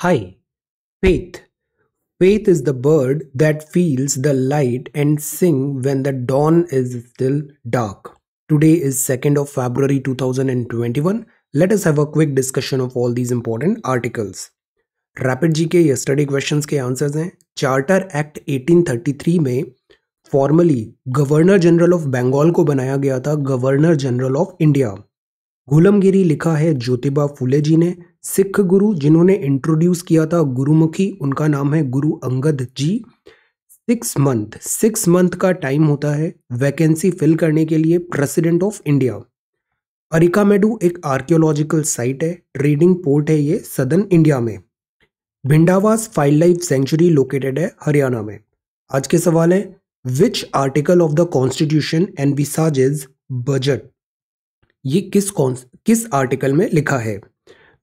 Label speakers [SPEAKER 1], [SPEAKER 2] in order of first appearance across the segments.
[SPEAKER 1] Hi, Faith. Faith is the bird that feels the light and sing when the dawn is still dark. Today is 2nd of February 2021. Let us have a quick discussion of all these important articles. Rapid G के yesterday questions के answers हैं charter act 1833 में formally governor general of Bengal को बनाया गया था governor general of India Gulamgiri लिखा है ज्योतिबा फुले जी ने सिख गुरु जिन्होंने इंट्रोड्यूस किया था गुरुमुखी उनका नाम है Guru Angad ji six month six month का टाइम होता है वैकेंसी फिल करने के लिए प्रेसिडेंट ऑफ इंडिया अरिकामेडू एक आर्कियोलॉजिकल साइट है ट्रेडिंग पोर्ट है ये सदन इंडिया में Bhindawas wildlife sanctuary located है हरियाणा में आज के सवाल है which article of the constitution and envisages budget ये किस कौन किस आर्टिकल में लिखा है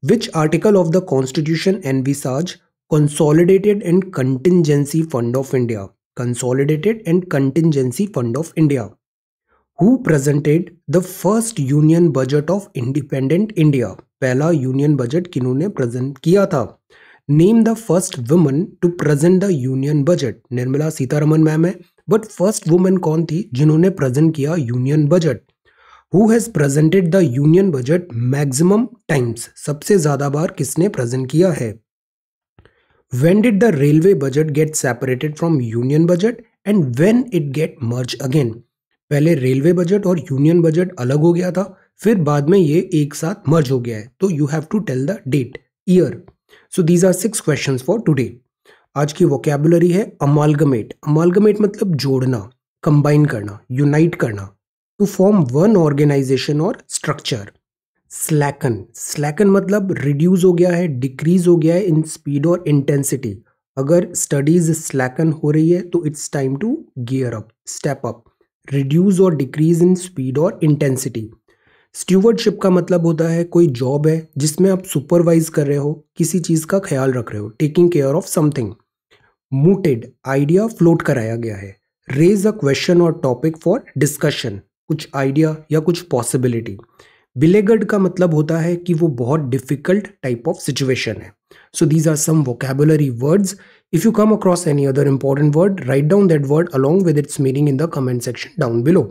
[SPEAKER 1] Which article of the Constitution envisage Consolidated and Contingency Fund of India? Consolidated and Contingency Fund of India. Who presented the first Union Budget of Independent India? पहला union budget किन्होंने present किया था name the first woman to present the union budget Nirmala Sitharaman ma'am है but first woman कौन थी जिन्होंने present किया union budget who has presented the union budget maximum times सबसे ज़्यादा बार किसने प्रेजेंट किया है when did the railway budget get separated from union budget and when it get merge again पहले रेलवे बजट और यूनियन बजट अलग हो गया था फिर बाद में ये एक साथ मर्ज हो गया है तो you have to tell the date year so these are six question for today आज की वोकेबुलरी है अमालगमेट अमालगमेट मतलब जोड़ना कंबाइन करना यूनाइट करना टू फॉर्म वन ऑर्गेनाइजेशन और स्ट्रक्चर स्लैकन स्लैकन मतलब रिड्यूस हो गया है डिक्रीज हो गया है इन स्पीड और इंटेंसिटी अगर स्टडीज स्लैकन हो रही है तो it's time to gear up step up reduce और डिक्रीज इन स्पीड और इंटेंसिटी स्टीवर्डशिप का मतलब होता है कोई जॉब है जिसमें आप सुपरवाइज कर रहे हो किसी चीज़ का ख्याल रख रहे हो taking care of something mooted idea float कराया गया है रेज अ क्वेश्चन और टॉपिक फॉर डिस्कशन कुछ आइडिया या कुछ पॉसिबिलिटी बिलेगड का मतलब होता है कि वो बहुत डिफिकल्ट टाइप ऑफ सिचुएशन है so these are some vocabulary words if you come across any other important word write down that word along with its meaning in the comment section down below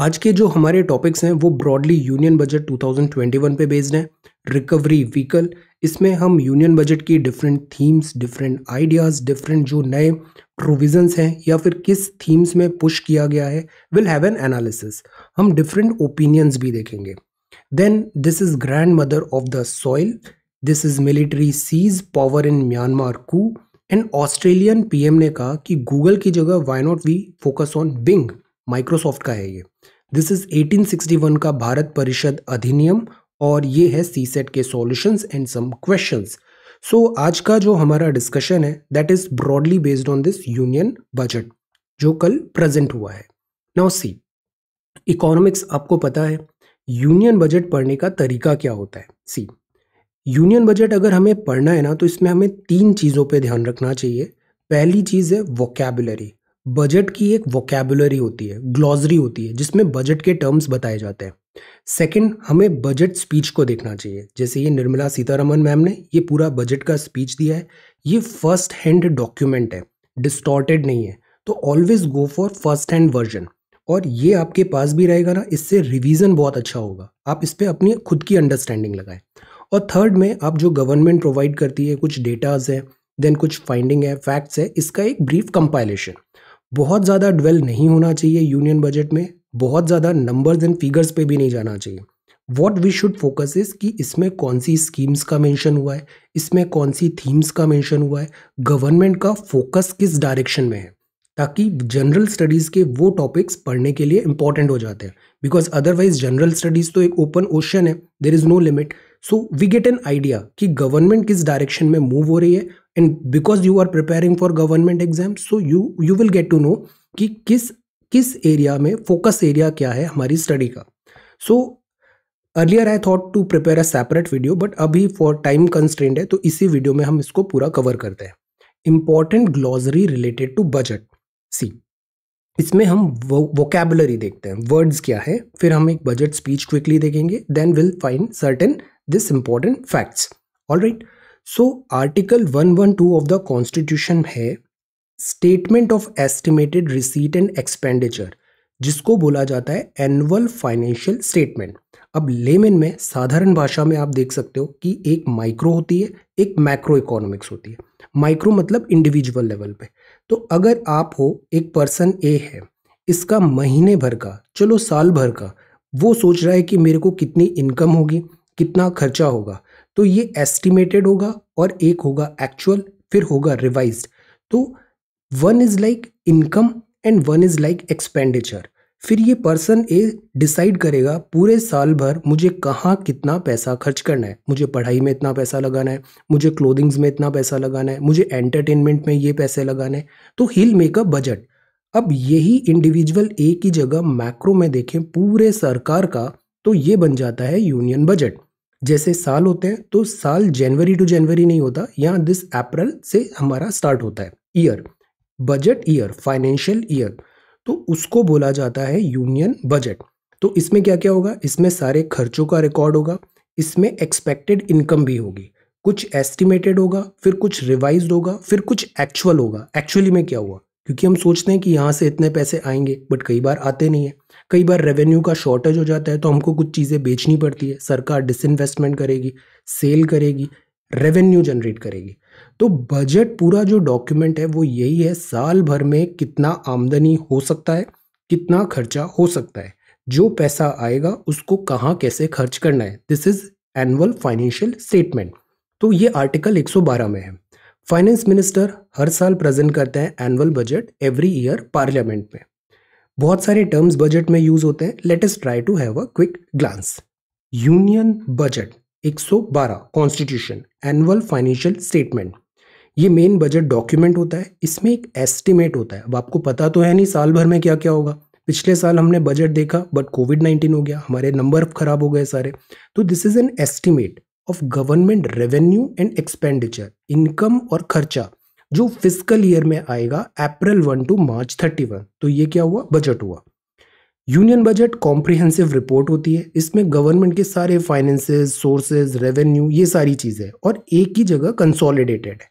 [SPEAKER 1] आज के जो हमारे topics हैं वो broadly union budget 2021 पे based हैं recovery vehicle इसमें हम यूनियन बजट की different themes different ideas different जो नए प्रोविजंस हैं या फिर किस थीम्स में पुश किया गया है विल हैव एन एनालिसिस हम डिफरेंट ओपिनियंस भी देखेंगे then this is grand mother of the soil this is military seize power in Myanmar coup and Australian PM ने कहा कि गूगल की जगह why not we focus on Bing Microsoft का है ये दिस इज 1861 का भारत परिषद अधिनियम और ये है सी सेट के solutions and some questions so आज का जो हमारा डिस्कशन है that is broadly based on this union budget जो कल प्रेजेंट हुआ है नाउ सी इकोनॉमिक्स आपको पता है यूनियन बजट पढ़ने का तरीका क्या होता है सी यूनियन बजट अगर हमें पढ़ना है ना तो इसमें हमें तीन चीज़ों पे ध्यान रखना चाहिए पहली चीज़ है वोकेबुलरी बजट की एक वोकेबुलरी होती है ग्लॉजरी होती है जिसमें बजट के टर्म्स बताए जाते हैं सेकंड हमें बजट स्पीच को देखना चाहिए जैसे ये निर्मला सीतारमन मैम ने ये पूरा बजट का स्पीच दिया है ये फर्स्ट हैंड डॉक्यूमेंट है डिस्टॉर्टेड नहीं है तो always go for first hand version और ये आपके पास भी रहेगा ना इससे रिविज़न बहुत अच्छा होगा आप इस पर अपनी खुद की अंडरस्टैंडिंग लगाएं और थर्ड में आप जो गवर्नमेंट प्रोवाइड करती है कुछ डेटाज है देन कुछ फाइंडिंग है फैक्ट्स है इसका एक ब्रीफ कंपाइलेशन बहुत ज़्यादा ड्वेल नहीं होना चाहिए यूनियन बजट में बहुत ज़्यादा नंबर्स एंड फिगर्स पे भी नहीं जाना चाहिए what we should focus is कि इसमें कौन सी स्कीम्स का मेंशन हुआ है इसमें कौन सी थीम्स का मेंशन हुआ है गवर्नमेंट का फोकस किस डायरेक्शन में है ताकि जनरल स्टडीज़ के वो टॉपिक्स पढ़ने के लिए इंपॉर्टेंट हो जाते हैं बिकॉज अदरवाइज जनरल स्टडीज़ तो एक ओपन ओशन है there is no limit so we get an idea कि गवर्नमेंट किस डायरेक्शन में मूव हो रही है and because you are preparing for government exam so you you will get to know कि किस किस एरिया में फोकस एरिया क्या है हमारी स्टडी का so earlier I thought to prepare a separate video but अभी फॉर टाइम कंस्टेंट है तो इसी वीडियो में हम इसको पूरा कवर करते हैं important glossary related to budget see इसमें हम वोकेबलरी देखते हैं वर्ड्स क्या है फिर हम एक बजट स्पीच क्विकली देखेंगे then will find certain this important facts all right so article 112 of the constitution है statement of estimated receipt and expenditure जिसको बोला जाता है एनुअल फाइनेंशियल स्टेटमेंट अब लेमेन में साधारण भाषा में आप देख सकते हो कि एक माइक्रो होती है एक मैक्रो इकोनॉमिक्स होती है माइक्रो मतलब इंडिविजुअल लेवल पे तो अगर आप हो एक पर्सन ए है इसका महीने भर का चलो साल भर का वो सोच रहा है कि मेरे को कितनी इनकम होगी कितना खर्चा होगा तो ये एस्टिमेटेड होगा और एक होगा एक्चुअल फिर होगा रिवाइज तो one is like income and one is like expenditure फिर ये पर्सन ए डिसाइड करेगा पूरे साल भर मुझे कहाँ कितना पैसा खर्च करना है मुझे पढ़ाई में इतना पैसा लगाना है मुझे क्लोदिंग्स में इतना पैसा लगाना है मुझे एंटरटेनमेंट में ये पैसे लगाने हैं तो हिल मेक अ बजट अब यही इंडिविजुअल ए की जगह मैक्रो में देखें पूरे सरकार का तो ये बन जाता है यूनियन बजट जैसे साल होते हैं तो साल जनवरी टू जनवरी नहीं होता यहाँ दिस अप्रैल से हमारा स्टार्ट होता है year budget year financial year तो उसको बोला जाता है यूनियन बजट तो इसमें क्या क्या होगा इसमें सारे खर्चों का रिकॉर्ड होगा इसमें एक्सपेक्टेड इनकम भी होगी कुछ एस्टिमेटेड होगा फिर कुछ रिवाइज होगा फिर कुछ एक्चुअल होगा एक्चुअली में क्या हुआ क्योंकि हम सोचते हैं कि यहाँ से इतने पैसे आएंगे बट कई बार आते नहीं है कई बार रेवेन्यू का शॉर्टेज हो जाता है तो हमको कुछ चीज़ें बेचनी पड़ती है सरकार डिसइन्वेस्टमेंट करेगी सेल करेगी रेवेन्यू जनरेट करेगी तो बजट पूरा जो डॉक्यूमेंट है वो यही है साल भर में कितना आमदनी हो सकता है कितना खर्चा हो सकता है जो पैसा आएगा उसको कहाँ कैसे खर्च करना है this is annual financial statement तो ये आर्टिकल 112 में है फाइनेंस मिनिस्टर हर साल प्रेजेंट करते हैं annual budget every year parliament में बहुत सारे टर्म्स बजट में यूज होते हैं let's try to have a quick glance union budget 112 constitution annual financial statement ये मेन बजट डॉक्यूमेंट होता है इसमें एक एस्टिमेट होता है अब आपको पता तो है नहीं साल भर में क्या क्या होगा पिछले साल हमने बजट देखा बट कोविड 19 हो गया हमारे नंबर खराब हो गए सारे तो this is an estimate of government revenue and expenditure income और खर्चा जो फिजिकल ईयर में आएगा April one to March thirty one तो ये क्या हुआ बजट हुआ यूनियन बजट कॉम्प्रिहेंसिव रिपोर्ट होती है इसमें गवर्नमेंट के सारे फाइनेंसेस सोर्सेज रेवेन्यू ये सारी चीज़ें और एक ही जगह कंसोलिडेटेड है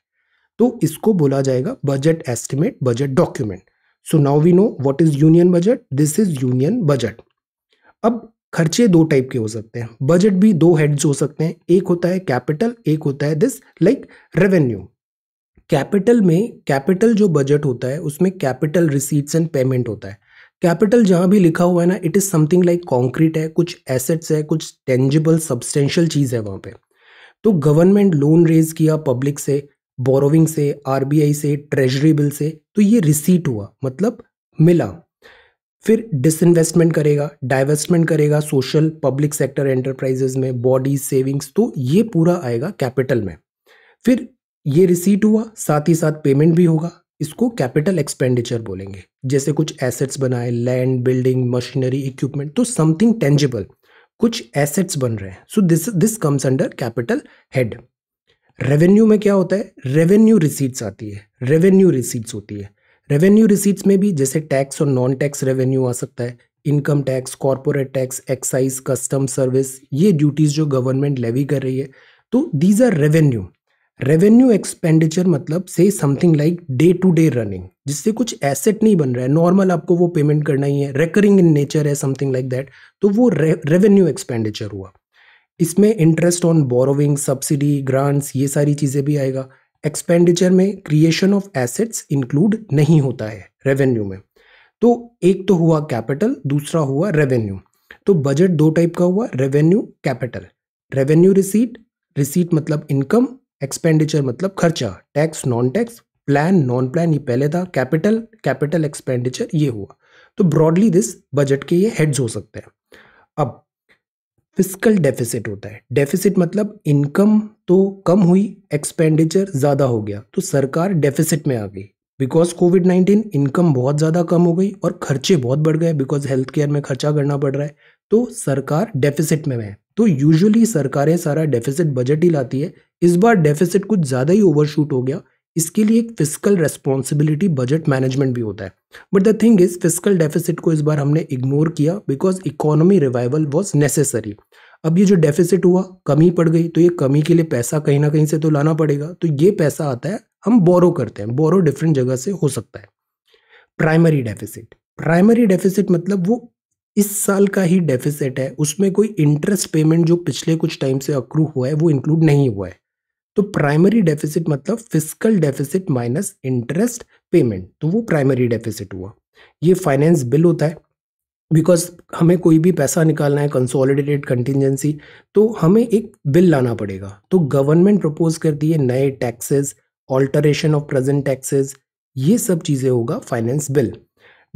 [SPEAKER 1] तो इसको बोला जाएगा budget estimate budget document so now we know what is union budget this is union budget अब खर्चे दो टाइप के हो सकते हैं बजट भी दो हेड्स हो सकते हैं एक होता है कैपिटल एक होता है दिस लाइक रेवेन्यू कैपिटल में कैपिटल जो बजट होता है उसमें कैपिटल रिसीट्स एंड पेमेंट होता है कैपिटल जहाँ भी लिखा हुआ है ना it is something like concrete है कुछ एसेट्स है कुछ टेंजिबल सब्सटेंशियल चीज़ है वहाँ पे तो गवर्नमेंट लोन रेज किया पब्लिक से बोरोविंग से आर से ट्रेजरी बिल से तो ये रिसीट हुआ मतलब मिला फिर डिसइन्वेस्टमेंट करेगा डाइवेस्टमेंट करेगा सोशल पब्लिक सेक्टर एंटरप्राइजेज में बॉडीज सेविंग्स तो ये पूरा आएगा कैपिटल में फिर ये रिसीट हुआ साथ ही साथ पेमेंट भी होगा इसको कैपिटल एक्सपेंडिचर बोलेंगे जैसे कुछ एसेट्स बनाए लैंड बिल्डिंग मशीनरी इक्विपमेंट तो समथिंग टेंजिबल कुछ एसेट्स बन रहे हैं so this this comes under capital head revenue में क्या होता है रेवेन्यू रिसीट्स आती है रेवेन्यू रिसीट्स होती है रेवेन्यू रिसीट्स में भी जैसे टैक्स और नॉन टैक्स रेवेन्यू आ सकता है income tax corporate tax excise custom service ये ड्यूटीज़ जो गवर्नमेंट लेवी कर रही है तो these are revenue revenue expenditure मतलब से something like day to day running जिससे कुछ एसेट नहीं बन रहा है नॉर्मल आपको वो पेमेंट करना ही है रेकरिंग इन नेचर है समथिंग लाइक दैट तो वो रेवेन्यू एक्सपेंडिचर हुआ इसमें interest on borrowing subsidy grants ये सारी चीज़ें भी आएगा एक्सपेंडिचर में क्रिएशन ऑफ एसेट्स इंक्लूड नहीं होता है रेवेन्यू में तो एक तो हुआ कैपिटल दूसरा हुआ रेवेन्यू तो बजट दो टाइप का हुआ revenue capital revenue receipt receipt मतलब इनकम एक्सपेंडिचर मतलब खर्चा tax non tax plan non plan ये पहले था कैपिटल कैपिटल एक्सपेंडिचर ये हुआ तो ब्रॉडली दिस बजट के ये हेड्स हो सकते हैं अब फिजिकल डेफिसिट होता है डेफिसिट मतलब इनकम तो कम हुई एक्सपेंडिचर ज़्यादा हो गया तो सरकार डेफिसिट में आ गई बिकॉज कोविड नाइन्टीन इनकम बहुत ज़्यादा कम हो गई और खर्चे बहुत बढ़ गए बिकॉज हेल्थ केयर में खर्चा करना पड़ रहा है तो सरकार डेफिसिट में है तो यूजुअली सरकारें सारा डेफिसिट बजट ही लाती है इस बार डेफिसिट कुछ ज़्यादा ही ओवरशूट हो गया इसके लिए एक फिजिकल रेस्पॉन्सिबिलिटी बजट मैनेजमेंट भी होता है but the thing is fiscal deficit को इस बार हमने इग्नोर किया because economy revival was necessary अब ये जो डेफिसिट हुआ कमी पड़ गई तो ये कमी के लिए पैसा कहीं ना कहीं से तो लाना पड़ेगा तो ये पैसा आता है हम बोरो करते हैं बोरो डिफरेंट जगह से हो सकता है प्राइमरी डेफिसिट प्राइमरी डेफिसिट मतलब वो इस साल का ही डेफिसिट है उसमें कोई इंटरेस्ट पेमेंट जो पिछले कुछ टाइम से अक्रू हुआ है वो इंक्लूड नहीं हुआ है तो प्राइमरी डेफिसिट मतलब fiscal deficit minus interest payment तो वो प्राइमरी डेफिसिट हुआ ये फाइनेंस बिल होता है बिकॉज हमें कोई भी पैसा निकालना है कंसोलिडेटेड कंटिजेंसी तो हमें एक बिल लाना पड़ेगा तो गवर्नमेंट प्रपोज करती है नए taxes alteration of present taxes ये सब चीज़ें होगा finance bill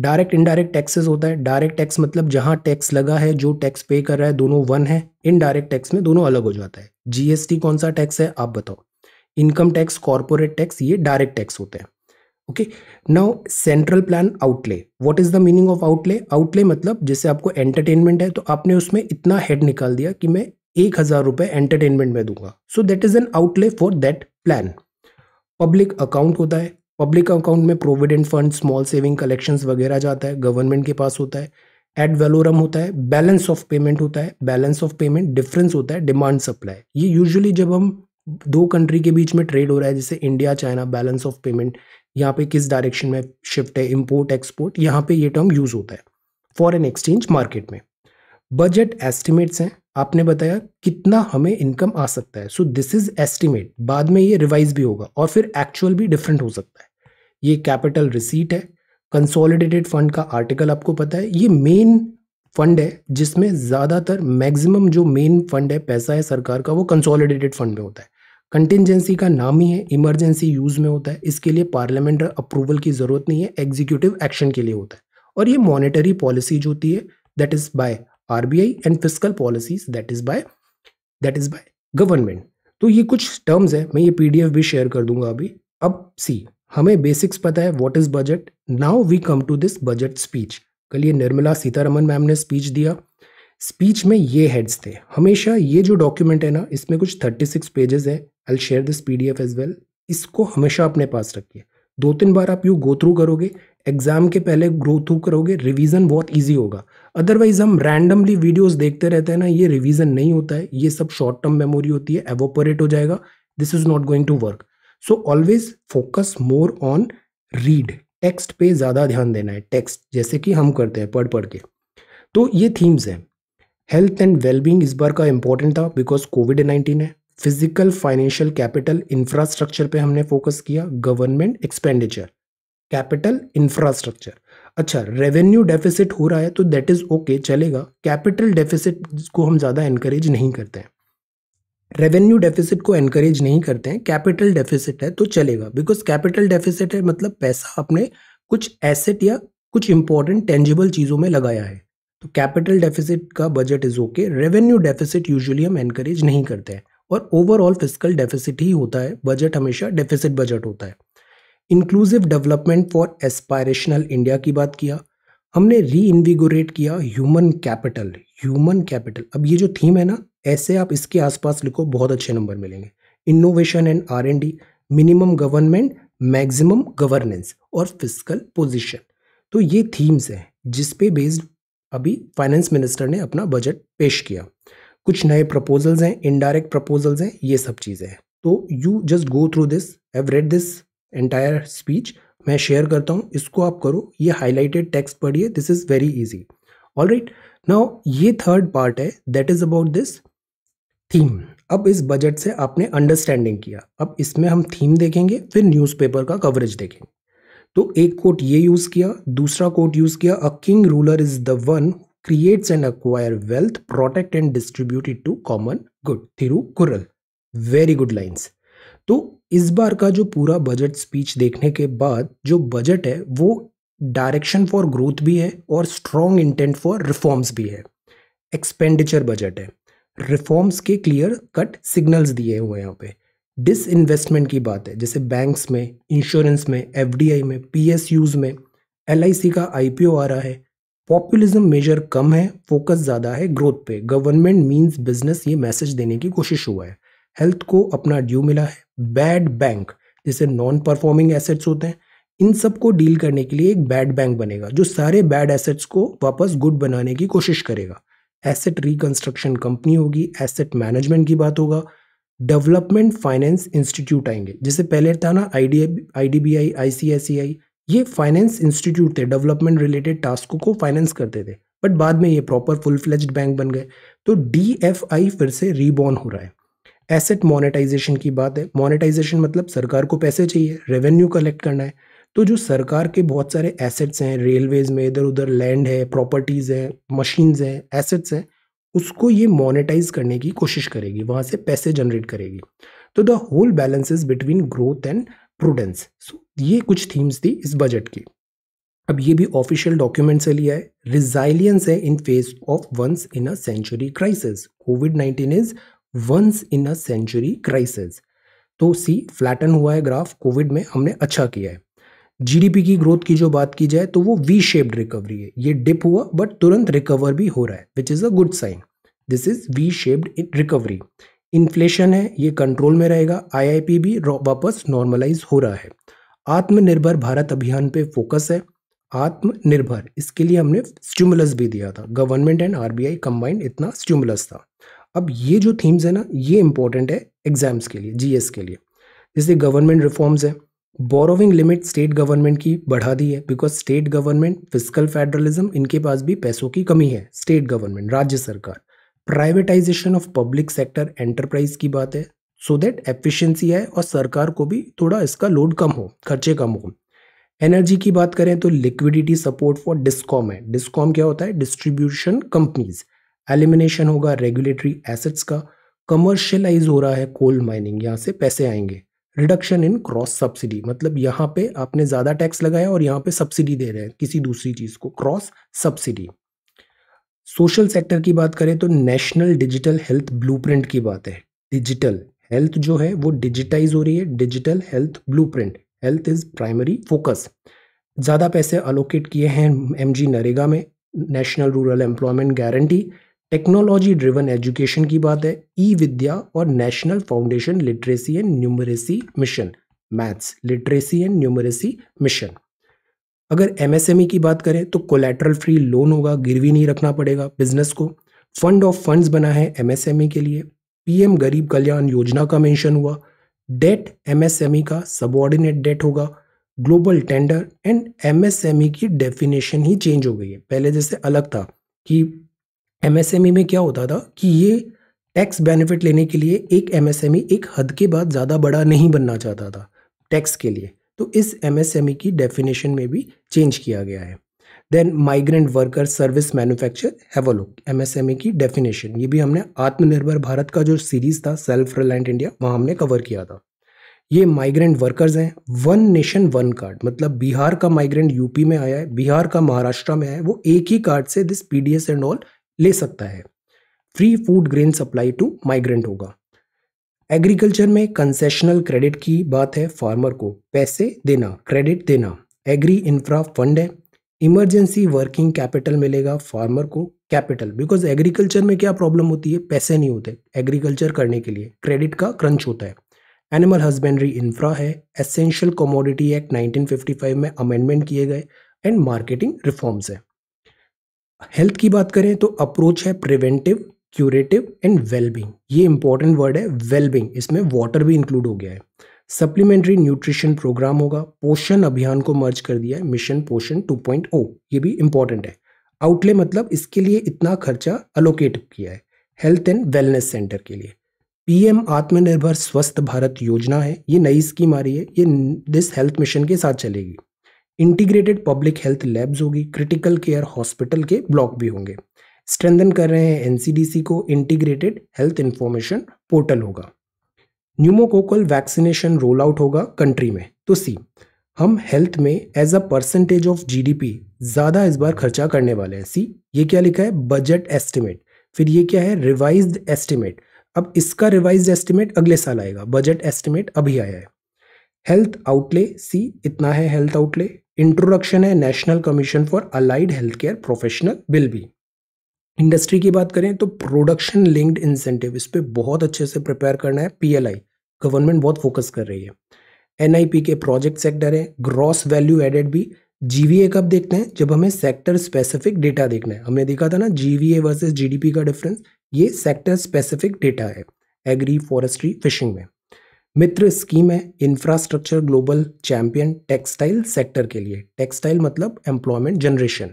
[SPEAKER 1] direct indirect taxes होता है डायरेक्ट टैक्स मतलब जहां टैक्स लगा है जो टैक्स पे कर रहा है दोनों वन है इनडायरेक्ट टैक्स में दोनों अलग हो जाता है जीएसटी कौन सा टैक्स है आप बताओ इनकम टैक्स कॉरपोरेट टैक्स ये डायरेक्ट टैक्स होते हैं okay now central plan outlay what is the meaning of outlay outlay मतलब जैसे आपको एंटरटेनमेंट है तो आपने उसमें इतना हेड निकाल दिया कि मैं एक हजार रुपए एंटरटेनमेंट में दूंगा so that is an outlay for that plan public account होता है पब्लिक अकाउंट में provident fund small saving collections वगैरह जाता है गवर्नमेंट के पास होता है एड वेलोरम होता है बैलेंस ऑफ पेमेंट होता है बैलेंस ऑफ पेमेंट डिफरेंस होता है डिमांड सप्लाई ये यूजुअली जब हम दो कंट्री के बीच में ट्रेड हो रहा है जैसे India China balance of payment यहाँ पे किस डायरेक्शन में शिफ्ट है इम्पोर्ट एक्सपोर्ट यहाँ पे ये टर्म यूज़ होता है फॉरन एक्सचेंज मार्केट में बजट एस्टिमेट्स हैं आपने बताया कितना हमें इनकम आ सकता है सो दिस इज एस्टिमेट बाद में ये रिवाइज भी होगा और फिर एक्चुअल भी डिफरेंट हो सकता है ये कैपिटल रिसीट है कंसोलिडेटेड फंड का आर्टिकल आपको पता है ये मेन फंड है जिसमें ज़्यादातर मैक्सिमम जो मेन फंड है पैसा है सरकार का वो कंसोलिडेटेड फंड में होता है कंटिजेंसी का नाम ही है इमरजेंसी यूज़ में होता है इसके लिए पार्लियामेंट अप्रूवल की ज़रूरत नहीं है एग्जीक्यूटिव एक्शन के लिए होता है और ये मॉनेटरी पॉलिसी जो होती है that is by R and fiscal policies that is by that is by government तो ये कुछ टर्म्स है मैं ये पीडीएफ भी शेयर कर दूंगा अभी अब सी हमें बेसिक्स पता है what is budget now we come to this budget speech कल ये निर्मला सीतारमन मैम ने स्पीच दिया स्पीच में ये हेड्स थे हमेशा ये जो डॉक्यूमेंट है ना इसमें कुछ थर्टी सिक्स पेजेस है I share this P D F as well इसको हमेशा अपने पास रखिए दो तीन बार आप यू गो थ्रू करोगे एग्जाम के पहले ग्रो थ्रू करोगे रिवीजन बहुत इजी होगा अदरवाइज हम रैंडमली वीडियोस देखते रहते हैं ना ये रिवीजन नहीं होता है ये सब शॉर्ट टर्म मेमोरी होती है एवोपरेट हो जाएगा this is not going to work so always focus more on read text पे ज़्यादा ध्यान देना है टेक्स्ट जैसे कि हम करते हैं पढ़ पढ़ के तो ये थीम्स हैं हेल्थ एंड वेलबींग इस बार का इंपॉर्टेंट था बिकॉज कोविड नाइन्टीन है फिजिकल फाइनेंशियल कैपिटल इंफ्रास्ट्रक्चर पे हमने फोकस किया गवर्नमेंट एक्सपेंडिचर कैपिटल इंफ्रास्ट्रक्चर अच्छा रेवेन्यू डेफिसिट हो रहा है तो दैट इज़ ओके चलेगा कैपिटल डेफिसिट को हम ज़्यादा इंकरेज नहीं करते हैं रेवेन्यू डेफिसिट को एनकरेज नहीं करते हैं कैपिटल डेफिसिट है तो चलेगा बिकॉज कैपिटल डेफिसिट है मतलब पैसा आपने कुछ एसेट या कुछ इंपॉर्टेंट टेंजिबल चीज़ों में लगाया है तो कैपिटल डेफिसिट का budget is okay revenue deficit usually हम एनकरेज नहीं करते हैं और ओवरऑल फिजिकल डेफिसिट ही होता है बजट हमेशा डेफिसिट बजट होता है inclusive development for aspirational India की बात किया हमने री किया ह्यूमन कैपिटल ह्यूमन कैपिटल अब ये जो थीम है ना ऐसे आप इसके आसपास लिखो बहुत अच्छे नंबर मिलेंगे innovation and R and D minimum government maximum governance और फिजिकल पोजिशन तो ये थीम्स हैं जिस पे बेस्ड अभी फाइनेंस मिनिस्टर ने अपना बजट पेश किया कुछ नए प्रपोजल्स हैं इनडायरेक्ट प्रपोजल्स हैं ये सब चीज़ें हैं तो you just go through this have read this entire speech मैं शेयर करता हूँ इसको आप करो ये हाईलाइटेड टेक्स्ट पढ़िए this is very easy all right now ये थर्ड पार्ट है that is about this theme अब इस बजट से आपने अंडरस्टैंडिंग किया अब इसमें हम थीम देखेंगे फिर न्यूज़पेपर का कवरेज देखेंगे तो एक कोट ये यूज़ किया दूसरा कोट यूज़ किया a king ruler is the one creates and acquire wealth protect and distributed to common good through Kural very good lines तो इस बार का जो पूरा बजट स्पीच देखने के बाद जो बजट है वो डायरेक्शन फॉर ग्रोथ भी है और स्ट्रॉन्ग इंटेंट फॉर रिफॉर्म्स भी है एक्सपेंडिचर बजट है रिफॉर्म्स के क्लियर कट सिग्नल्स दिए हुए हैं यहाँ पे डिस इन्वेस्टमेंट की बात है जैसे बैंक्स में इंश्योरेंस में एफ में पी में एल का आई आ रहा है पॉपुलिज्म मेजर कम है फोकस ज़्यादा है ग्रोथ पे गवर्नमेंट मीन्स बिजनेस ये मैसेज देने की कोशिश हुआ है हेल्थ को अपना ड्यू मिला है बैड बैंक जैसे नॉन परफॉर्मिंग एसेट्स होते हैं इन सब को डील करने के लिए एक बैड बैंक बनेगा जो सारे बैड एसेट्स को वापस गुड बनाने की कोशिश करेगा एसेट रिकंस्ट्रक्शन कंपनी होगी एसेट मैनेजमेंट की बात होगा डेवलपमेंट फाइनेंस इंस्टीट्यूट आएंगे जैसे पहले था ना I D I D B I I C I C I ये फाइनेंस इंस्टीट्यूट थे डेवलपमेंट रिलेटेड टास्कों को फाइनेंस करते थे बट बाद में ये प्रॉपर फुल फ्लेज्ड बैंक बन गए तो डी एफ आई फिर से रीबॉर्न हो रहा है एसेट मोनेटाइजेशन की बात है मोनेटाइजेशन मतलब सरकार को पैसे चाहिए रेवेन्यू कलेक्ट करना है तो जो सरकार के बहुत सारे एसेट्स हैं रेलवेज में इधर उधर लैंड है प्रॉपर्टीज़ है मशीन्स हैं एसेट्स हैं उसको ये मोनेटाइज करने की कोशिश करेगी वहाँ से पैसे जनरेट करेगी तो the whole balance is between growth and prudence so ये कुछ थीम्स थी इस बजट की अब ये भी ऑफिशियल डॉक्यूमेंट से लिया है रिजाइलियंस है in face of once in a century crisis COVID nineteen is once in a century crisis तो सी फ्लैटन हुआ है ग्राफ कोविड में हमने अच्छा किया है जीडीपी की ग्रोथ की जो बात की जाए तो वो वी शेप्ड रिकवरी है ये डिप हुआ बट तुरंत रिकवर भी हो रहा है which is a good sign this is V shaped in recovery inflation है ये कंट्रोल में रहेगा आईआईपी भी वापस नॉर्मलाइज हो रहा है आत्मनिर्भर भारत अभियान पे फोकस है आत्मनिर्भर इसके लिए हमने स्टूमुलस भी दिया था गवर्नमेंट एंड आरबीआई कंबाइंड इतना स्ट्यूमुलस था अब ये जो थीम्स है ना ये इंपॉर्टेंट है एग्जाम्स के लिए जीएस के लिए जैसे गवर्नमेंट रिफॉर्म्स हैं बोरोविंग लिमिट स्टेट गवर्नमेंट की बढ़ा दी है because state government fiscal federalism इनके पास भी पैसों की कमी है स्टेट गवर्नमेंट राज्य सरकार privatisation of public sector enterprise की बात है सो दैट एफिशिएंसी है और सरकार को भी थोड़ा इसका लोड कम हो खर्चे कम हो एनर्जी की बात करें तो लिक्विडिटी सपोर्ट फॉर डिस्कॉम है डिस्कॉम क्या होता है डिस्ट्रीब्यूशन कंपनीज एलिमिनेशन होगा रेगुलेटरी एसेट्स का कमर्शियलाइज हो रहा है कोल माइनिंग यहाँ से पैसे आएंगे रिडक्शन इन क्रॉस सब्सिडी मतलब यहाँ पे आपने ज़्यादा टैक्स लगाया और यहाँ पे सब्सिडी दे रहे हैं किसी दूसरी चीज़ को क्रॉस सब्सिडी सोशल सेक्टर की बात करें तो नेशनल डिजिटल हेल्थ ब्लू की बात है डिजिटल हेल्थ जो है वो डिजिटाइज हो रही है digital health blue health is primary focus ज़्यादा पैसे अलोकेट किए हैं एम नरेगा में national rural employment guarantee technology driven education की बात है ई विद्या और national foundation literacy and numeracy mission maths literacy and numeracy mission अगर एमएसएमई की बात करें तो कोलेट्रल फ्री लोन होगा गिरवी नहीं रखना पड़ेगा बिजनेस को फंड ऑफ फंड्स बना है एमएसएमई e के लिए पीएम गरीब कल्याण योजना का मेंशन हुआ डेट एमएसएमई e का सबॉर्डिनेट डेट होगा ग्लोबल टेंडर एंड एमएसएमई की डेफिनेशन ही चेंज हो गई है पहले जैसे अलग था कि एमएसएमई e में क्या होता था कि ये टैक्स बेनिफिट लेने के लिए एक एमएसएमई e एक हद के बाद ज़्यादा बड़ा नहीं बनना चाहता था टैक्स के लिए तो इस एमएसएमई e की डेफिनेशन में भी चेंज किया गया है then migrant worker service manufacture look MSME की डेफिनेशन ये भी हमने आत्मनिर्भर भारत का जो सीरीज था सेल्फ रिलायंट इंडिया वहाँ हमने कवर किया था ये माइग्रेंट वर्कर्स हैं वन नेशन वन कार्ड मतलब बिहार का माइग्रेंट यूपी में आया है बिहार का महाराष्ट्र में आया है वो एक ही कार्ड से दिस पीडीएस एंड ऑल ले सकता है free food grain supply to migrant होगा एग्रीकल्चर में कंसेशनल क्रेडिट की बात है फार्मर को पैसे देना क्रेडिट देना एग्री इंफ्रा फंड है इमरजेंसी वर्किंग कैपिटल मिलेगा फार्मर को कैपिटल बिकॉज एग्रीकल्चर में क्या प्रॉब्लम होती है पैसे नहीं होते एग्रीकल्चर करने के लिए क्रेडिट का क्रंच होता है एनिमल हस्बेंड्री इंफ्रा है एसेंशियल कमोडिटी एक्ट 1955 में अमेंडमेंट किए गए एंड मार्केटिंग रिफॉर्म्स है हेल्थ की बात करें तो अप्रोच है प्रिवेंटिव क्यूरेटिव एंड वेलबिंग ये इंपॉर्टेंट वर्ड है वेलबींग इसमें वाटर भी इंक्लूड हो गया है सप्लीमेंट्री न्यूट्रिशन प्रोग्राम होगा पोषण अभियान को मर्ज कर दिया है मिशन पोषण 2.0 ये भी इंपॉर्टेंट है आउटले मतलब इसके लिए इतना खर्चा अलोकेट किया है हेल्थ एंड वेलनेस सेंटर के लिए पीएम आत्मनिर्भर स्वस्थ भारत योजना है ये नई स्कीम आ रही है ये दिस हेल्थ मिशन के साथ चलेगी इंटीग्रेटेड पब्लिक हेल्थ लैब्स होगी क्रिटिकल केयर हॉस्पिटल के ब्लॉक भी होंगे स्ट्रेंथन कर रहे हैं एनसीडीसी को इंटीग्रेटेड हेल्थ इंफॉर्मेशन पोर्टल होगा न्यूमोकोकल वैक्सीनेशन रोल आउट होगा कंट्री में तो सी हम हेल्थ में as a percentage of GDP ज़्यादा इस बार खर्चा करने वाले हैं सी ये क्या लिखा है बजट एस्टिमेट फिर ये क्या है रिवाइज्ड एस्टिमेट अब इसका रिवाइज्ड एस्टिमेट अगले साल आएगा बजट एस्टिमेट अभी आया है हेल्थ आउटले सी इतना है हेल्थ आउटले इंट्रोडक्शन है national commission for allied health care professional bill भी इंडस्ट्री की बात करें तो प्रोडक्शन लिंक्ड इंसेंटिव इस पर बहुत अच्छे से प्रिपेयर करना है पीएलआई गवर्नमेंट बहुत फोकस कर रही है एनआईपी के प्रोजेक्ट सेक्टर है ग्रॉस वैल्यू एडेड भी जीवीए कब देखते हैं जब हमें सेक्टर स्पेसिफिक डेटा देखना है हमने देखा था ना जीवीए वर्सेज जीडीपी का डिफरेंस ये सेक्टर स्पेसिफिक डेटा है एग्री फॉरेस्ट्री फिशिंग में मित्र स्कीम है infrastructure global champion textile sector के लिए टेक्सटाइल मतलब employment generation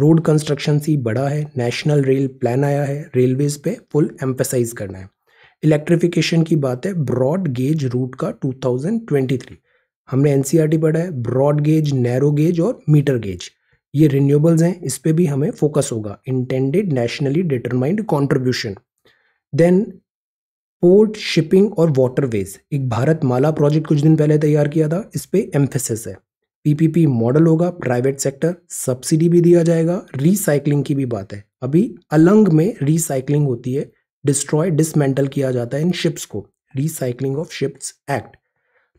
[SPEAKER 1] road construction see बड़ा है नेशनल रेल प्लान आया है रेलवेज पे फुल एम्फेसाइज करना है इलेक्ट्रिफिकेशन की बात है ब्रॉड गेज रूट का 2023 हमने एन e पढ़ा है ब्रॉड गेज नैरो गेज और मीटर गेज ये रिन्यूएबल्स हैं इस पर भी हमें फोकस होगा intended nationally determined contribution then port shipping और वाटरवेज एक भारत माला प्रोजेक्ट कुछ दिन पहले तैयार किया था इस पर एम्फेसिस है पीपीपी मॉडल होगा प्राइवेट सेक्टर सब्सिडी भी दिया जाएगा रिसाइकलिंग की भी बात है अभी अलंग में रिसाइकलिंग होती है डिस्ट्रॉय डिसमेंटल किया जाता है इन शिप्स को recycling of ships act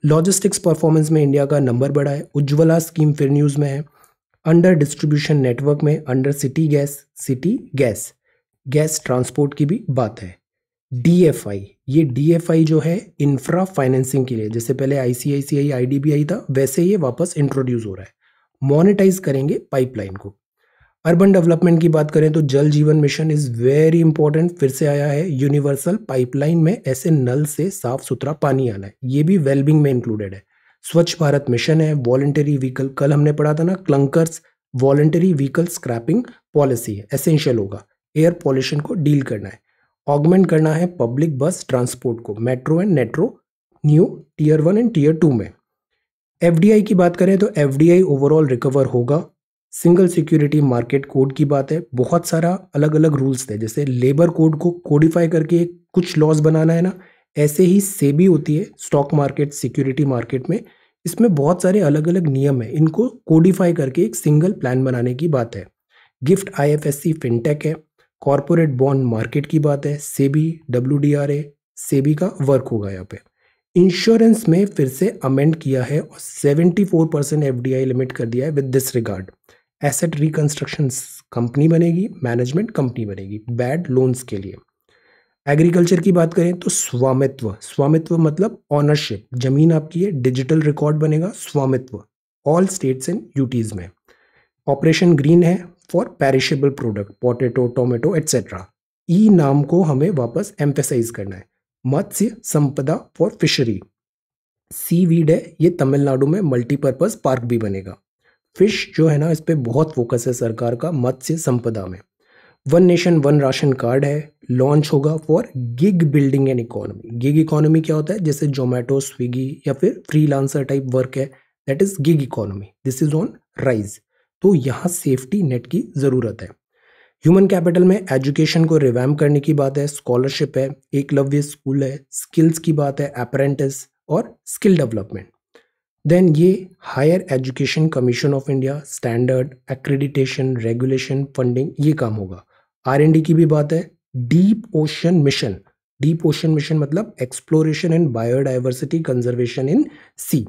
[SPEAKER 1] logistics performance में इंडिया का नंबर बढ़ा है उज्ज्वला स्कीम फिर न्यूज़ में है अंडर डिस्ट्रीब्यूशन नेटवर्क में under city gas city gas gas transport की भी बात है डीएफआई ये डीएफआई जो है इंफ्रा फाइनेंसिंग के लिए जैसे पहले आईसीआईसीआई आईडीबीआई था वैसे ये वापस इंट्रोड्यूस हो रहा है मोनिटाइज करेंगे पाइपलाइन को अर्बन डेवलपमेंट की बात करें तो जल Jeevan mission is very important फिर से आया है यूनिवर्सल पाइपलाइन में ऐसे नल से साफ सुथरा पानी आना है ये भी वेलबिंग में इंक्लूडेड है स्वच्छ भारत मिशन है वॉलेंटरी व्हीकल कल हमने पढ़ा था ना clunkers voluntary vehicle scrapping policy है एसेंशियल होगा एयर पॉल्यूशन को डील करना है ऑगमेंट करना है पब्लिक बस ट्रांसपोर्ट को metro and metro new tier one and tier two में एफ की बात करें तो एफ ओवरऑल रिकवर होगा सिंगल सिक्योरिटी मार्केट कोड की बात है बहुत सारा अलग अलग रूल्स थे जैसे लेबर कोड को कोडिफाई करके कुछ लॉज बनाना है ना ऐसे ही सेबी होती है स्टॉक मार्केट सिक्योरिटी मार्केट में इसमें बहुत सारे अलग अलग नियम है इनको कोडिफाई करके एक सिंगल प्लान बनाने की बात है गिफ्ट आईएफएससी फिनटेक है कॉरपोरेट बॉन्ड मार्केट की बात है SEBI W D R A SEBI का वर्क होगा यहाँ पे इंश्योरेंस में फिर से अमेंड किया है और seventy four percent F D I limit कर दिया है with this regard asset reconstruction company बनेगी मैनेजमेंट कंपनी बनेगी बैड लोन्स के लिए एग्रीकल्चर की बात करें तो स्वामित्व स्वामित्व मतलब ऑनरशिप जमीन आपकी है डिजिटल रिकॉर्ड बनेगा Swamitva all states and UTs में ऑपरेशन ग्रीन है for perishable product potato tomato etcetera e NAM को हमें वापस एम्फेसाइज करना है मत्स्य संपदा फॉर फिशरी सी वीड है ये तमिलनाडु में मल्टीपर्पज़ पार्क भी बनेगा फिश जो है ना इस पर बहुत फोकस है सरकार का मत्स्य संपदा में one nation one ration card है लॉन्च होगा for gig building and economy gig economy क्या होता है जैसे जोमेटो स्विगी या फिर लांसर टाइप वर्क है that is gig economy this is on rise तो यहाँ सेफ्टी नेट की ज़रूरत है ह्यूमन कैपिटल में एजुकेशन को रिवैम करने की बात है स्कॉलरशिप है एकलव्य स्कूल है स्किल्स की बात है अप्रेंटिस और स्किल डेवलपमेंट देन ये higher education commission of India standard accreditation regulation funding ये काम होगा आर की भी बात है deep ocean mission deep ocean mission मतलब exploration and biodiversity conservation in sea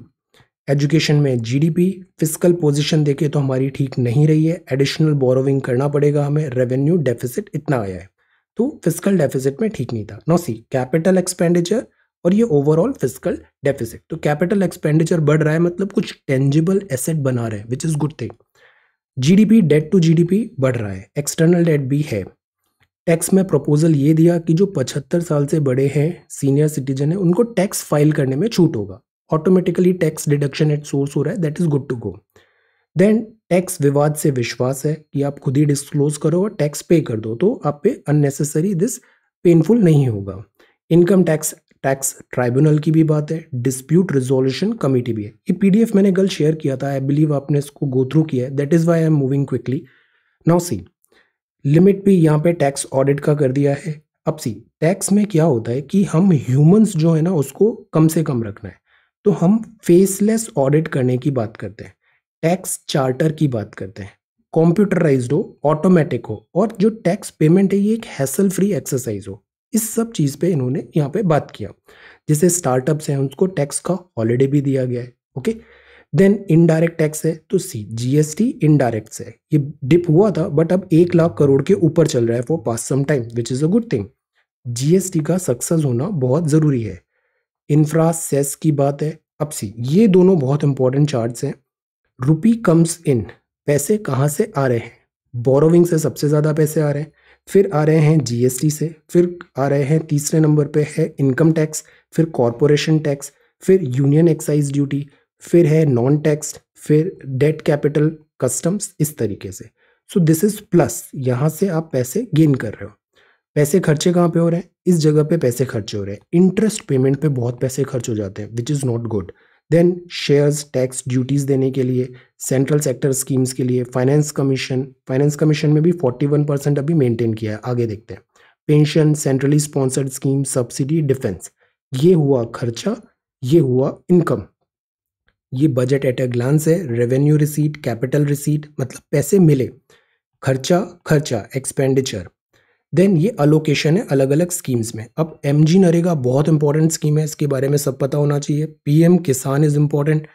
[SPEAKER 1] education में जीडीपी फिजिकल पोजीशन देखे तो हमारी ठीक नहीं रही है एडिशनल बोरोविंग करना पड़ेगा हमें रेवेन्यू डेफिसिट इतना आया है तो फिजिकल डेफिसिट में ठीक नहीं था नो सी कैपिटल एक्सपेंडिचर और ये ओवरऑल फिजिकल डेफिसिट तो कैपिटल एक्सपेंडिचर बढ़ रहा है मतलब कुछ टेंजिबल एसेट बना रहे हैं which is good thing GDP debt to GDP बढ़ रहा है एक्सटर्नल डेट भी है टैक्स में प्रपोजल ये दिया कि जो 75 साल से बड़े हैं सीनियर सिटीजन है उनको टैक्स फाइल करने में छूट होगा automatically tax deduction at source हो रहा है that is good to go then tax Vivad se विश्वास है कि आप खुद ही डिस्क्लोज करो और टैक्स पे कर दो तो आप पे अननेसेसरी दिस पेनफुल नहीं होगा इनकम टैक्स टैक्स ट्राइब्यूनल की भी बात है डिस्प्यूट रिजोल्यूशन कमेटी भी है ये पीडीएफ मैंने कल शेयर किया था आई बिलीव आपने इसको गो थ्रू किया है that is why I am moving quickly now see limit भी यहाँ पे टैक्स ऑडिट का कर दिया है अब सी टैक्स में क्या होता है कि हम ह्यूमंस जो है ना उसको कम से कम रखना है तो हम फेसलेस ऑडिट करने की बात करते हैं टैक्स चार्टर की बात करते हैं कंप्यूटराइज हो ऑटोमेटिक हो और जो टैक्स पेमेंट है ये एक हैसल फ्री एक्सरसाइज हो इस सब चीज़ पे इन्होंने यहाँ पे बात किया जैसे स्टार्टअप्स हैं उनको टैक्स का हॉलीडे भी दिया गया है ओके देन इनडायरेक्ट टैक्स है तो सी जीएसटी इनडायरेक्ट है ये डिप हुआ था बट अब एक लाख करोड़ के ऊपर चल रहा है for pass some time which is a good thing GST का सक्सेस होना बहुत ज़रूरी है इंफ्रा सेस की बात है अपसी ये दोनों बहुत इंपॉर्टेंट चार्ट्स हैं रुपी कम्स इन पैसे कहाँ से आ रहे हैं बोरोविंग से सबसे ज़्यादा पैसे आ रहे हैं फिर आ रहे हैं जीएसटी से फिर आ रहे हैं तीसरे नंबर पे है इनकम टैक्स फिर कॉरपोरेशन टैक्स फिर यूनियन एक्साइज ड्यूटी फिर है नॉन टैक्स फिर डेट कैपिटल कस्टम्स इस तरीके से सो दिस इज़ प्लस यहाँ से आप पैसे गेन कर रहे हो पैसे खर्चे कहाँ पे हो रहे हैं इस जगह पे पैसे खर्चे हो रहे हैं इंटरेस्ट पेमेंट पे बहुत पैसे खर्च हो जाते हैं which is not good then shares tax duties देने के लिए सेंट्रल सेक्टर स्कीम्स के लिए फाइनेंस कमीशन फाइनेंस कमीशन में भी 41 परसेंट अभी मेंटेन किया है आगे देखते हैं pension centrally sponsored scheme subsidy defence ये हुआ खर्चा ये हुआ इनकम ये बजट एट ए ग्लांस है रेवेन्यू रिसीट कैपिटल रिसीट मतलब पैसे मिले खर्चा खर्चा एक्सपेंडिचर देन ये अलोकेशन है अलग अलग स्कीम्स में अब एम जी नरेगा बहुत इंपॉर्टेंट स्कीम है इसके बारे में सब पता होना चाहिए P M KISAN is important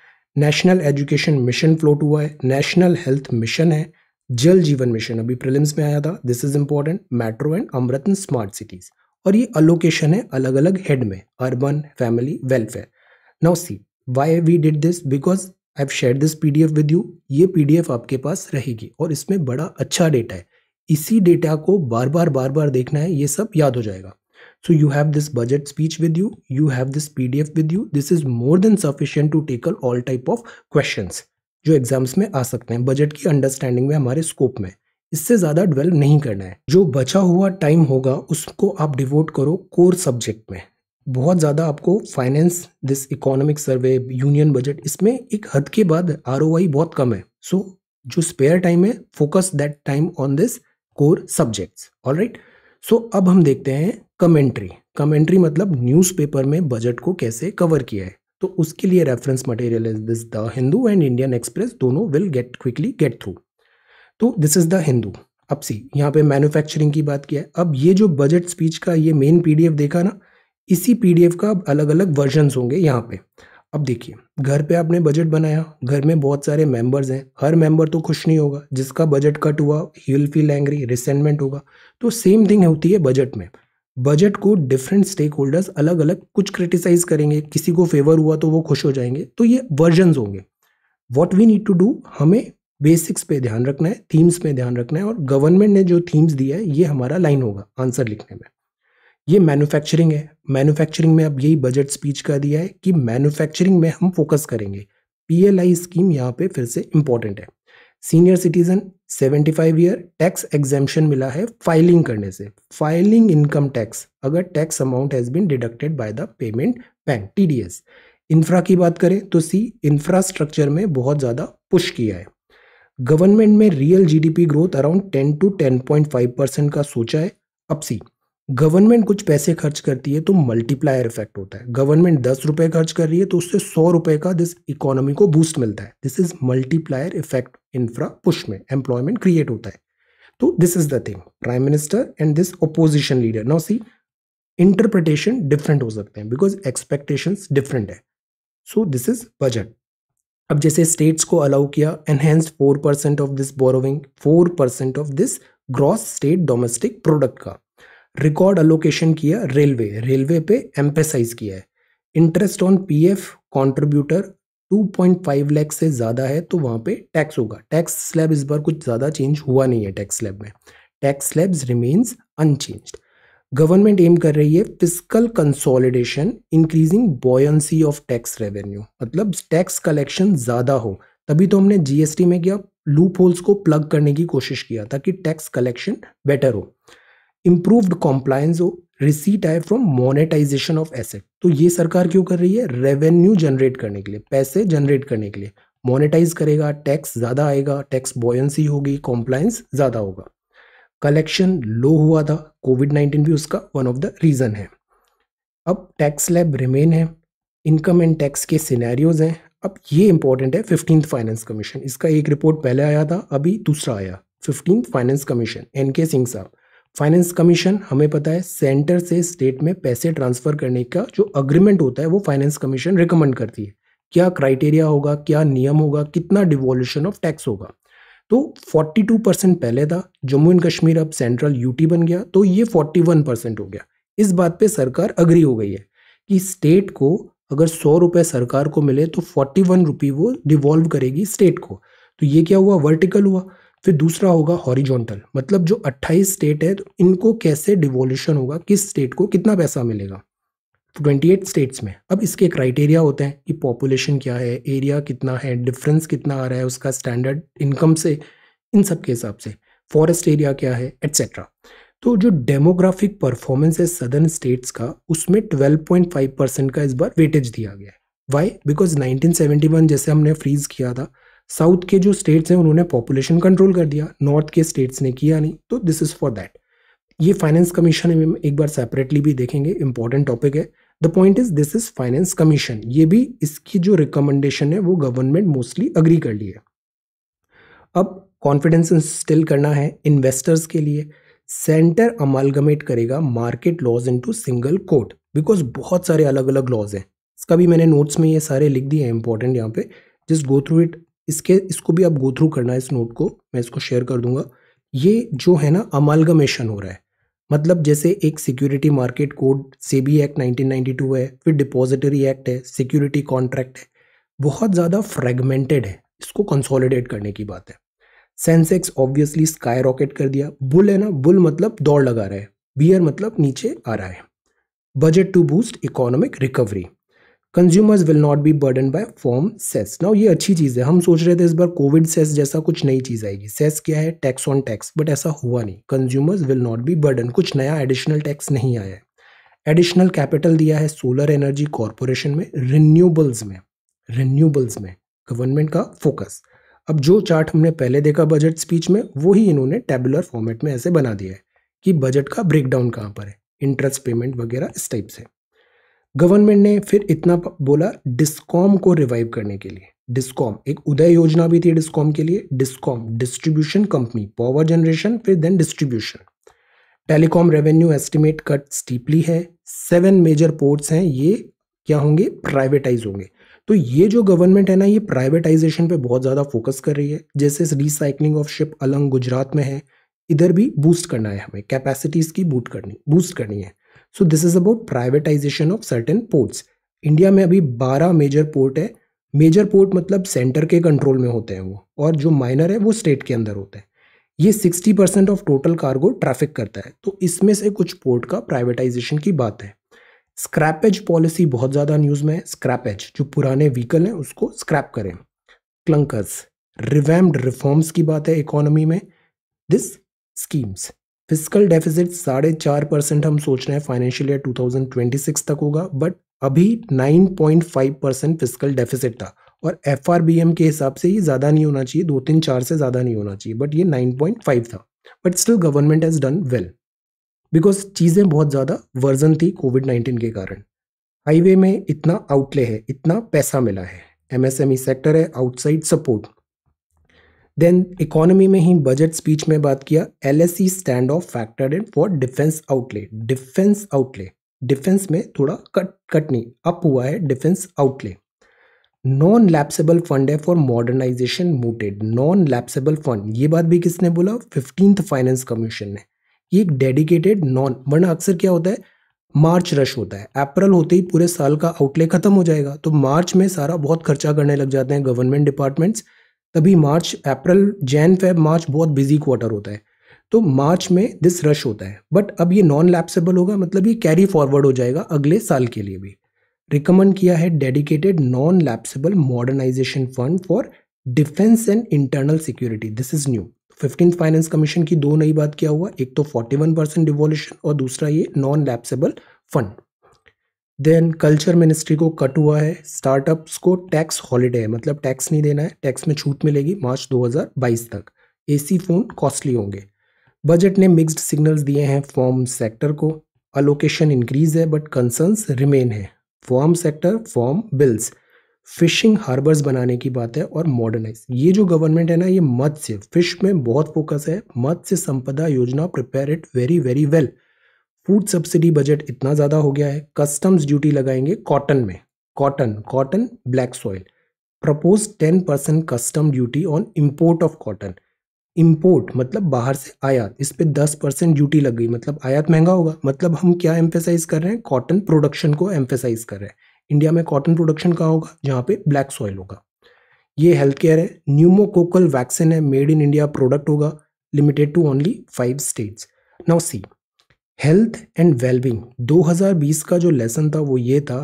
[SPEAKER 1] national education mission float हुआ है नेशनल हेल्थ मिशन है जल जीवन मिशन अभी प्रिलिम्स में आया था this is important metro and AMRUT smart cities और ये अलोकेशन है अलग अलग हेड में urban family welfare now see why we did this because I have share this P D F with you ये पी डी एफ आपके पास रहेगी और इसमें बड़ा अच्छा डेटा है इसी डेटा को बार बार बार बार देखना है ये सब याद हो जाएगा so you have this budget speech with you you have this P D F with you this is more than sufficient to tackle all type of question जो एग्जाम्स में आ सकते हैं बजट की अंडरस्टैंडिंग में हमारे स्कोप में इससे ज़्यादा डिवेल्प नहीं करना है जो बचा हुआ टाइम होगा उसको आप डिवोट करो कोर सब्जेक्ट में बहुत ज़्यादा आपको finance this economic survey union budget इसमें एक हद के बाद आर बहुत कम है सो so, जो स्पेयर टाइम है focus that time on this core subjects all right so अब हम देखते हैं कमेंट्री कमेंट्री मतलब न्यूज़पेपर में बजट को कैसे कवर किया है तो उसके लिए reference material is this the Hindu and Indian Express दोनों will get quickly get through तो दिस इज द हिंदू अब सी यहाँ पे मैन्युफैक्चरिंग की बात किया है अब ये जो बजट स्पीच का ये मेन पीडीएफ देखा ना इसी पीडीएफ का अब अलग अलग वर्जन होंगे यहाँ पे अब देखिए घर पे आपने बजट बनाया घर में बहुत सारे मेंबर्स हैं हर मेंबर तो खुश नहीं होगा जिसका बजट कट हुआ ही विल फील एंग्री रिसेंटमेंट होगा तो सेम थिंग होती है बजट में बजट को डिफरेंट स्टेक होल्डर्स अलग अलग कुछ क्रिटिसाइज करेंगे किसी को फेवर हुआ तो वो खुश हो जाएंगे तो ये वर्जन होंगे what we need to do हमें बेसिक्स पे ध्यान रखना है थीम्स पे ध्यान रखना है और गवर्नमेंट ने जो थीम्स दिया है ये हमारा लाइन होगा आंसर लिखने में ये मैन्युफैक्चरिंग है मैन्युफैक्चरिंग में अब यही बजट स्पीच का दिया है कि मैन्युफैक्चरिंग में हम फोकस करेंगे पीएलआई स्कीम यहाँ पे फिर से इंपॉर्टेंट है senior citizen 75 year tax exemption मिला है फाइलिंग करने से फाइलिंग इनकम टैक्स अगर tax amount has been deducted by the payment bank T infra की बात करें तो सी इंफ्रास्ट्रक्चर में बहुत ज़्यादा पुश किया है गवर्नमेंट में real GDP growth around 10 to 10.5 percent का सोचा है अब सी गवर्नमेंट कुछ पैसे खर्च करती है तो मल्टीप्लायर इफेक्ट होता है गवर्नमेंट दस रुपए खर्च कर रही है तो उससे सौ रुपए का दिस इकोनॉमी को बूस्ट मिलता है this is multiplier effect infra push में एम्प्लॉयमेंट क्रिएट होता है तो this is the thing prime minister and this opposition leader now see interpretation different हो सकते हैं बिकॉज एक्सपेक्टेशंस डिफरेंट है सो दिस इज बजट अब जैसे स्टेट्स को अलाउ किया enhance four percent of this borrowing four percent of this gross state domestic product का record allocation किया रेलवे रेलवे पे एम्पेसाइज किया है interest on PF contributor 2.5 lakh से ज़्यादा है तो वहाँ पे टैक्स होगा टैक्स स्लैब इस बार कुछ ज़्यादा चेंज हुआ नहीं है टैक्स स्लैब में tax slabs remains unchange government aim कर रही है physical consolidation increasing buoyancy of tax revenue मतलब टैक्स कलेक्शन ज़्यादा हो तभी तो हमने जीएसटी में क्या लूप होल्स को प्लग करने की कोशिश किया ताकि टैक्स कलेक्शन बेटर हो इम्प्रूव्ड कॉम्प्लायंस रिसीट आए फ्रॉम मोनेटाइजेशन ऑफ एसेट तो ये सरकार क्यों कर रही है रेवेन्यू जनरेट करने के लिए पैसे जनरेट करने के लिए मोनेटाइज करेगा टैक्स ज़्यादा आएगा टैक्स बॉयंसी होगी कॉम्प्लायंस ज़्यादा होगा कलेक्शन लो हुआ था कोविड नाइन्टीन भी उसका वन ऑफ द रीज़न है अब टैक्स लैब रिमेन है इनकम एंड टैक्स के सिनेरियोज हैं अब ये इंपॉर्टेंट है फिफ्टीन फाइनेंस कमीशन इसका एक रिपोर्ट पहले आया था अभी दूसरा आया फिफ्टीन फाइनेंस कमीशन एन के सिंह साहब फाइनेंस कमीशन हमें पता है सेंटर से स्टेट में पैसे ट्रांसफर करने का जो अग्रीमेंट होता है वो फाइनेंस कमीशन रिकमेंड करती है क्या क्राइटेरिया होगा क्या नियम होगा कितना डिवॉल्यूशन ऑफ टैक्स होगा तो 42 परसेंट पहले था जम्मू एंड कश्मीर अब सेंट्रल यूटी बन गया तो ये 41 परसेंट हो गया इस बात पे सरकार अग्री हो गई है कि स्टेट को अगर सौ रुपये सरकार को मिले तो फोर्टी वन वो डिवॉल्व करेगी स्टेट को तो ये क्या हुआ वर्टिकल हुआ फिर दूसरा होगा हॉरिजॉन्टल मतलब जो 28 स्टेट है तो इनको कैसे डिवोल्यूशन होगा किस स्टेट को कितना पैसा मिलेगा 28 तो स्टेट्स में अब इसके क्राइटेरिया होते हैं कि पॉपुलेशन क्या है एरिया कितना है डिफरेंस कितना आ रहा है उसका स्टैंडर्ड इनकम से इन सब के हिसाब से फॉरेस्ट एरिया क्या है एट्सेट्रा तो जो डेमोग्राफिक परफॉर्मेंस है सदर्न स्टेट्स का उसमें 12.5 परसेंट का इस बार वेटेज दिया गया है वाई बिकॉज 1971 जैसे हमने फ्रीज किया था साउथ के जो स्टेट्स हैं उन्होंने पॉपुलेशन कंट्रोल कर दिया नॉर्थ के स्टेट्स ने किया नहीं तो दिस इज़ फॉर दैट ये फाइनेंस कमीशन हम एक बार सेपरेटली भी देखेंगे इंपॉर्टेंट टॉपिक है the point is this is finance commission ये भी इसकी जो रिकमेंडेशन है वो गवर्नमेंट मोस्टली अग्री कर लिया अब कॉन्फिडेंस इंस्टिल करना है इन्वेस्टर्स के लिए सेंटर अमालगमेट करेगा market laws in single court because बहुत सारे अलग अलग लॉज हैं इसका भी मैंने नोट्स में ये सारे लिख दिए हैं इंपॉर्टेंट यहाँ पे जस्ट गो थ्रू इट इसके इसको भी आप गोथ्रू करना है इस नोट को मैं इसको शेयर कर दूंगा ये जो है ना अमालगमेशन हो रहा है मतलब जैसे एक security market code SEBI act 1992 है फिर डिपॉजिटरी एक्ट है सिक्योरिटी कॉन्ट्रैक्ट है बहुत ज़्यादा फ्रेगमेंटेड है इसको कंसोलिडेट करने की बात है सेंसेक्स ऑब्वियसली स्काई रॉकेट कर दिया बुल है ना बुल मतलब दौड़ लगा रहा है बियर मतलब नीचे आ रहा है budget to boost economic recovery consumers will not be burden by farm cess now ये अच्छी चीज़ है हम सोच रहे थे इस बार कोविड सेस जैसा कुछ नई चीज़ आएगी सेस क्या है टैक्स ऑन टैक्स बट ऐसा हुआ नहीं consumers will not be burden कुछ नया एडिशनल टैक्स नहीं आया है एडिशनल कैपिटल दिया है सोलर एनर्जी कॉरपोरेशन में रिन्यूबल्स में रिन्यूबल्स में गवर्नमेंट का फोकस अब जो चार्ट हमने पहले देखा बजट स्पीच में वो ही इन्होंने टेबुलर फॉर्मेट में ऐसे बना दिया है कि बजट का ब्रेकडाउन कहाँ पर है इंटरेस्ट पेमेंट वगैरह इस टाइप से गवर्नमेंट ने फिर इतना बोला डिस्कॉम को रिवाइव करने के लिए डिस्कॉम एक उदय योजना भी थी डिस्कॉम के लिए discom distribution company power generation फिर then distribution telecom revenue estimate cut steeply है सेवन मेजर पोर्ट्स हैं ये क्या होंगे प्राइवेटाइज होंगे तो ये जो गवर्नमेंट है ना ये प्राइवेटाइजेशन पे बहुत ज़्यादा फोकस कर रही है जैसे recycling of ship Alang Gujarat में है इधर भी बूस्ट करना है हमें कैपेसिटीज़ की बूट करनी बूस्ट करनी है so this is about privatisation of certain ports India में अभी बारह मेजर पोर्ट है मेजर पोर्ट मतलब सेंटर के कंट्रोल में होते हैं वो और जो माइनर है वो स्टेट के अंदर होते हैं ये 60 percent of total cargo traffic करता है तो इसमें से कुछ पोर्ट का प्राइवेटाइजेशन की बात है स्क्रैपेज पॉलिसी बहुत ज़्यादा न्यूज़ में है स्क्रैपेज जो पुराने व्हीकल हैं उसको स्क्रैप करें क्लंकर्स रिवैम्ड रिफॉर्म्स की बात है इकोनॉमी में दिस स्कीम्स फिजिकल डेफिसिट साढ़े चार परसेंट हम सोच रहे हैं फाइनेंशियल ईयर 2026 तक होगा बट अभी 9.5 परसेंट फिजिकल डेफिसिट था और एफ के हिसाब से ये ज़्यादा नहीं होना चाहिए दो तीन चार से ज़्यादा नहीं होना चाहिए बट ये 9.5 था but still government has done well because चीज़ें बहुत ज़्यादा वर्जन थी कोविड नाइन्टीन के कारण हाईवे में इतना आउटले है इतना पैसा मिला है एम सेक्टर e है आउटसाइड सपोर्ट देन इकोनॉमी में ही बजट स्पीच में बात किया L S C stand off factor in for defence outlay defence outlay defence में थोड़ा कट कट नहीं अप हुआ है defence outlay non lapsable fund है for modernisation mooted non lapsable fund ये बात भी किसने बोला फिफ्टींथ फाइनेंस कमीशन ने ये एक डेडिकेटेड नॉन वरना अक्सर क्या होता है मार्च रश होता है अप्रैल होते ही पूरे साल का आउटले खत्म हो जाएगा तो मार्च में सारा बहुत खर्चा करने लग जाते हैं गवर्नमेंट डिपार्टमेंट्स तभी मार्च अप्रैल जैन फेब मार्च बहुत बिजी क्वार्टर होता है तो मार्च में दिस रश होता है बट अब ये नॉन लैप्सेबल होगा मतलब ये कैरी फॉरवर्ड हो जाएगा अगले साल के लिए भी रिकमेंड किया है dedicated non lapsable modernisation fund for defence and internal security this is new fifteen finance commission की दो नई बात क्या हुआ एक तो फोर्टी वन परसेंट डिवोल्यूशन और दूसरा ये non lapsable fund then culture ministry को कट हुआ है स्टार्टअप्स को टैक्स हॉलीडे है मतलब टैक्स नहीं देना है टैक्स में छूट मिलेगी मार्च 2022 तक एसी फ़ोन कॉस्टली होंगे बजट ने मिक्स्ड सिग्नल्स दिए हैं फॉर्म सेक्टर को अलोकेशन इंक्रीज है बट कंसर्न्स रिमेन है farm sector farm bills fishing harbours बनाने की बात है और मॉडर्नाइज ये जो गवर्नमेंट है ना ये मत्स्य फिश में बहुत फोकस है Matsya Sampada Yojana prepare it very very well well. Food subsidy budget इतना ज़्यादा हो गया है कस्टम्स ड्यूटी लगाएंगे कॉटन में cotton cotton black soil propose ten percent custom duty on import of cotton import मतलब बाहर से आयात इस पर दस परसेंट ड्यूटी लग गई मतलब आयात महंगा होगा मतलब हम क्या एम्फेसाइज कर रहे हैं कॉटन प्रोडक्शन को एम्फेसाइज कर रहे हैं इंडिया में कॉटन प्रोडक्शन कहाँ होगा जहाँ पे ब्लैक सॉइल होगा ये हेल्थ केयर है न्यूमोकोकल वैक्सीन है मेड इन इंडिया प्रोडक्ट होगा limited to only five states now see health and wellbeing 2020 का जो लेसन था वो ये था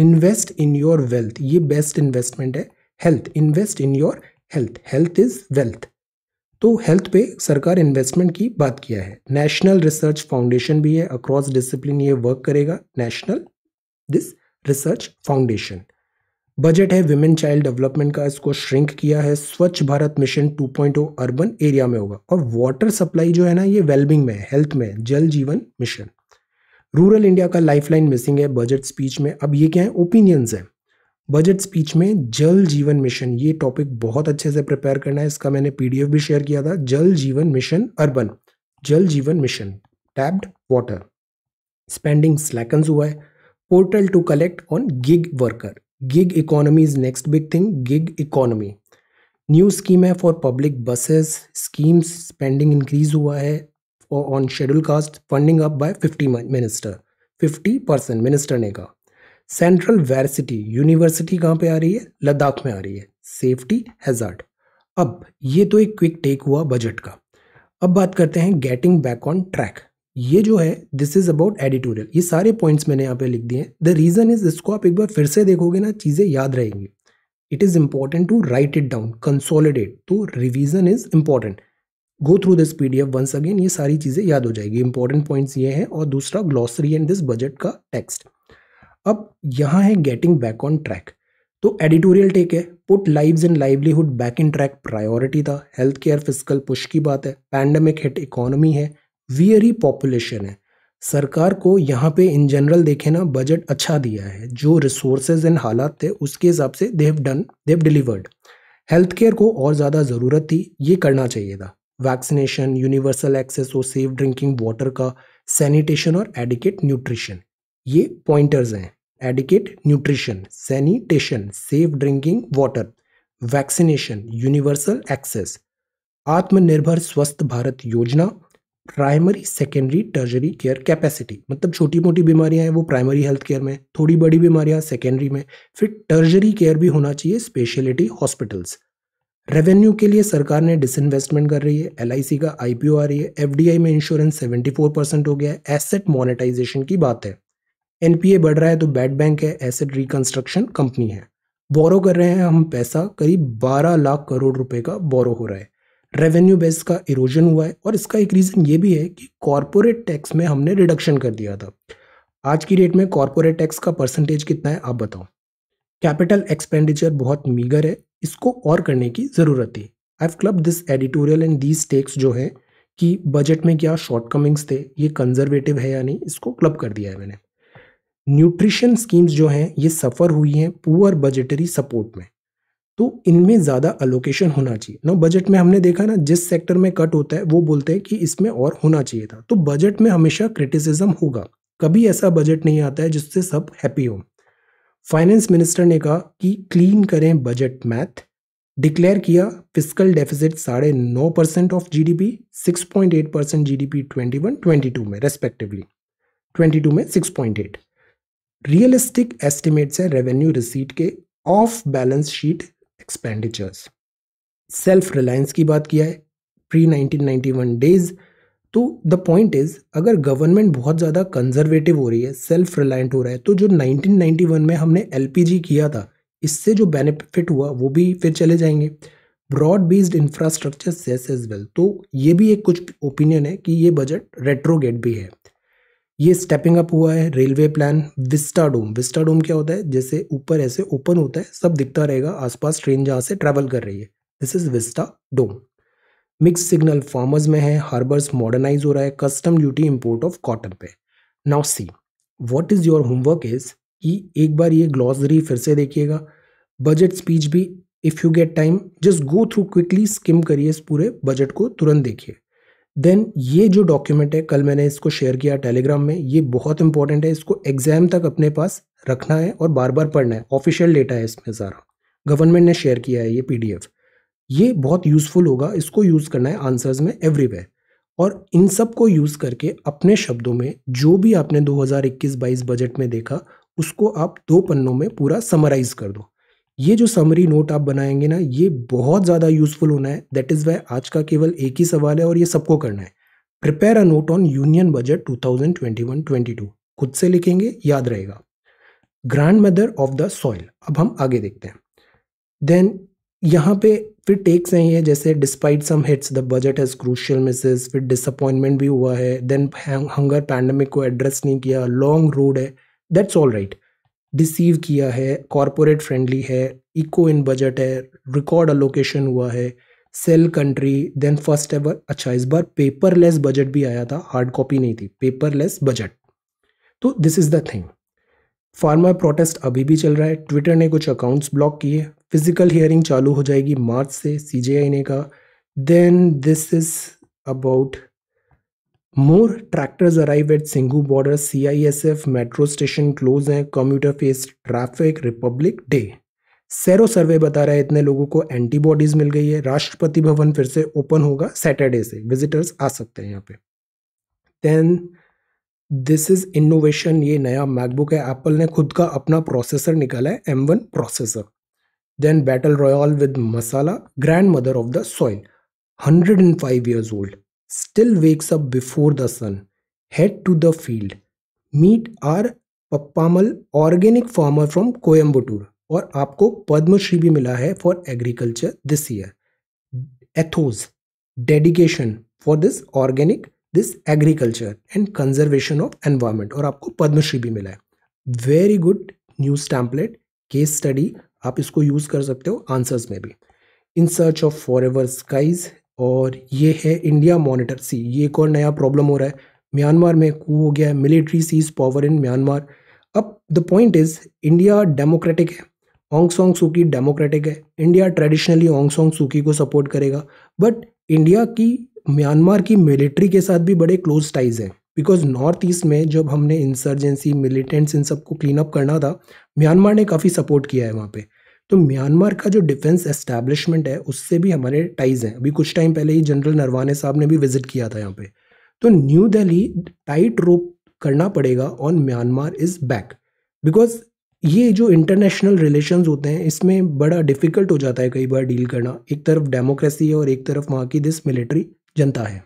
[SPEAKER 1] इन्वेस्ट इन योर वेल्थ ये बेस्ट इन्वेस्टमेंट है health invest in your health health is wealth तो हेल्थ पे सरकार इन्वेस्टमेंट की बात किया है नेशनल रिसर्च फाउंडेशन भी है अक्रॉस डिसिप्लिन ये वर्क करेगा national this research foundation budget है विमेन चाइल्ड डेवलपमेंट का इसको श्रिंक किया है Swachh Bharat mission 2.0 urban area में होगा और वाटर सप्लाई जो है ना ये वेलबिंग में हेल्थ में Jal Jeevan mission rural India का लाइफलाइन मिसिंग है बजट स्पीच में अब ये क्या है ओपिनियंस है बजट स्पीच में जल जीवन मिशन ये टॉपिक बहुत अच्छे से प्रिपेयर करना है इसका मैंने पीडीएफ भी शेयर किया था जल Jeevan mission urban Jal Jeevan mission tapped water spending slackens हुआ है portal to collect on gig worker gig economy is next big thing gig economy new scheme है for public buses schemes spending increase हुआ है on schedule caste funding up by fifty minister fifty percent minister ने कहा central वेरसिटी university कहाँ पे आ रही है लद्दाख में आ रही है सेफ्टी हैजार्ड अब ये तो एक क्विक टेक हुआ बजट का अब बात करते हैं गेटिंग बैक ऑन ट्रैक ये जो है दिस इज़ अबाउट एडिटोरियल ये सारे पॉइंट्स मैंने यहाँ पे लिख दिए हैं द रीज़न इज़ इसको आप एक बार फिर से देखोगे ना चीज़ें याद रहेंगी it is important to write it down consolidate तो revision is important go through this P D F once again ये सारी चीज़ें याद हो जाएगी इंपॉर्टेंट पॉइंट्स ये हैं और दूसरा ग्लॉसरी एंड दिस बजट का टेक्स्ट अब यहाँ है गेटिंग बैक ऑन ट्रैक तो एडिटोरियल टेक है put lives and livelihood back in track priority था हेल्थ केयर फिजिकल पुश की बात है पैंडमिक हिट इकोनॉमी है वियरी पॉपुलेशन है सरकार को यहाँ पे इन जनरल देखे ना बजट अच्छा दिया है जो रिसोर्सेज एंड हालात थे उसके हिसाब से they've done they've delivered health care को और ज़्यादा ज़रूरत थी ये करना चाहिए था वैक्सीनेशन यूनिवर्सल एक्सेस और सेफ ड्रिंकिंग वाटर का सैनिटेशन और एडिकेट न्यूट्रिशन ये पॉइंटर्स हैं adequate nutrition sanitation safe drinking water vaccination universal access Atmanirbhar Swasth Bharat Yojana primary secondary tertiary care capacity मतलब छोटी मोटी बीमारियां हैं वो प्राइमरी हेल्थ केयर में थोड़ी बड़ी बीमारियां सेकेंडरी में फिर टर्जरी केयर भी होना चाहिए स्पेशलिटी हॉस्पिटल्स रेवेन्यू के लिए सरकार ने डिसइन्वेस्टमेंट कर रही है एल का आई आ रही है एफ में इंश्योरेंस सेवेंटी हो गया है एसेट मोनिटाइजेशन की बात है एनपीए बढ़ रहा है तो बैड बैंक है एसेट रिकंस्ट्रक्शन कंपनी है बोरो कर रहे हैं हम पैसा करीब 12 लाख करोड़ रुपए का बोरो हो रहा है रेवेन्यू बेस का इरोजन हुआ है और इसका एक रीज़न ये भी है कि कॉरपोरेट टैक्स में हमने रिडक्शन कर दिया था आज की डेट में कॉरपोरेट टैक्स का परसेंटेज कितना है आप बताओ कैपिटल एक्सपेंडिचर बहुत मीगर है इसको और करने की ज़रूरत थी I club this editorial and these takes जो है कि बजट में क्या शॉर्टकमिंग्स थे ये कंजर्वेटिव है या नहीं इसको क्लब कर दिया है मैंने न्यूट्रिशन स्कीम्स जो हैं ये सफ़र हुई हैं पुअर बजटरी सपोर्ट में तो इनमें ज़्यादा अलोकेशन होना चाहिए ना बजट में हमने देखा ना जिस सेक्टर में कट होता है वो बोलते हैं कि इसमें और होना चाहिए था तो बजट में हमेशा क्रिटिसिज्म होगा कभी ऐसा बजट नहीं आता है जिससे सब हैप्पी हो फाइनेंस मिनिस्टर ने कहा कि क्लीन करें बजट मैथ डिक्लेयर किया फिजिकल डेफिसिट साढ़े नौ परसेंट of G D P six point eight percent G D P twenty one twenty two में रेस्पेक्टिवली ट्वेंटी टू में six point eight realistic estimates है रेवेन्यू रिसीट के off balance sheet expenditures self reliance की बात किया है pre 1991 days तो the point is अगर गवर्नमेंट बहुत ज़्यादा कंजर्वेटिव हो रही है सेल्फ रिलायंट हो रहा है तो जो 1991 में हमने एल किया था इससे जो बेनिफिट हुआ वो भी फिर चले जाएंगे broad based infrastructure cess as well तो ये भी एक कुछ ओपिनियन है कि ये बजट रेट्रोगेट भी है ये स्टेपिंग अप हुआ है railway plan vista dome vista dome क्या होता है जैसे ऊपर ऐसे ओपन होता है सब दिखता रहेगा आसपास ट्रेन जहाँ से ट्रेवल कर रही है this is vista dome mix signal farmers में है हार्बर्स मॉडर्नाइज हो रहा है custom duty import of cotton पे now see what is your homework is कि एक बार ये ग्लॉसरी फिर से देखिएगा बजट स्पीच भी if you get time just go through quickly skim करिए इस पूरे बजट को तुरंत देखिए देन ये जो डॉक्यूमेंट है कल मैंने इसको शेयर किया टेलीग्राम में ये बहुत इंपॉर्टेंट है इसको एग्जाम तक अपने पास रखना है और बार बार पढ़ना है ऑफिशियल डेटा है इसमें सारा गवर्नमेंट ने शेयर किया है ये पीडीएफ ये बहुत यूज़फुल होगा इसको यूज़ करना है आंसर्स में एवरीवेयर और इन सब को यूज़ करके अपने शब्दों में जो भी आपने 2021-22 बजट में देखा उसको आप दो पन्नों में पूरा समराइज़ कर दो ये जो समरी नोट आप बनाएंगे ना ये बहुत ज़्यादा यूजफुल होना है दैट इज़ वाई आज का केवल एक ही सवाल है और ये सबको करना है prepare a note on union budget 2021-22 खुद से लिखेंगे याद रहेगा grand mother of the soil अब हम आगे देखते हैं देन यहाँ पे फिर टेक्स हैं ये जैसे despite some hits the budget has crucial misses फिर डिसअपॉइंटमेंट भी हुआ है देन हंगर पैंडमिक को एड्रेस नहीं किया लॉन्ग रोड है दैट्स ऑल राइट डिसीव किया है कॉरपोरेट फ्रेंडली है इको इन बजट है रिकॉर्ड अलोकेशन हुआ है sale country then first ever अच्छा इस बार पेपरलेस बजट भी आया था हार्ड कॉपी नहीं थी पेपरलेस बजट तो this is the thing farmer protest अभी भी चल रहा है ट्विटर ने कुछ अकाउंट्स ब्लॉक किए फिजिकल हियरिंग चालू हो जाएगी मार्च से सी ने कहा then this is about more arrive at Singhu border C I S F metro station close है commuter face traffic republic day sero survey बता रहा है इतने लोगों को एंटीबॉडीज मिल गई है राष्ट्रपति भवन फिर से ओपन होगा सैटरडे से विजिटर्स आ सकते हैं यहाँ पे देन दिस इज इनोवेशन ये नया मैकबुक है एप्पल ने खुद का अपना प्रोसेसर निकाला है M one processor then battle royale with masala grand mother of the soil hundred and five years old still wakes up before the sun. Head to the field. Meet our Pappammal organic farmer from Coimbatore और आपको पद्मश्री भी मिला है for agriculture this year ethos dedication for this organic this agriculture and conservation of environment और आपको पद्मश्री भी मिला है very good news template case study आप इसको यूज कर सकते हो आंसर्स में भी in search of forever skies और ये है इंडिया मॉनिटर सी ये एक और नया प्रॉब्लम हो रहा है म्यांमार में कू हो गया है military seize power in Myanmar अब the point is India democratic है ऑंग सोंग सूकी डेमोक्रेटिक है India traditionally Aung San Suu Kyi को सपोर्ट करेगा बट इंडिया की म्यांमार की मिलिट्री के साथ भी बड़े क्लोज टाइज हैं बिकॉज नॉर्थ ईस्ट में जब हमने इंसर्जेंसी मिलिटेंट्स इन सबको क्लीन अप करना था म्यांमार ने काफ़ी सपोर्ट किया है वहाँ पर तो म्यांमार का जो डिफेंस एस्टैब्लिशमेंट है उससे भी हमारे टाइज हैं अभी कुछ टाइम पहले ही जनरल नरवाने साहब ने भी विजिट किया था यहाँ पे तो न्यू दिल्ली टाइट रोप करना पड़ेगा on Myanmar is back because ये जो इंटरनेशनल रिलेशन होते हैं इसमें बड़ा डिफ़िकल्ट हो जाता है कई बार डील करना एक तरफ डेमोक्रेसी है और एक तरफ वहाँ की दिस मिलिट्री जनता है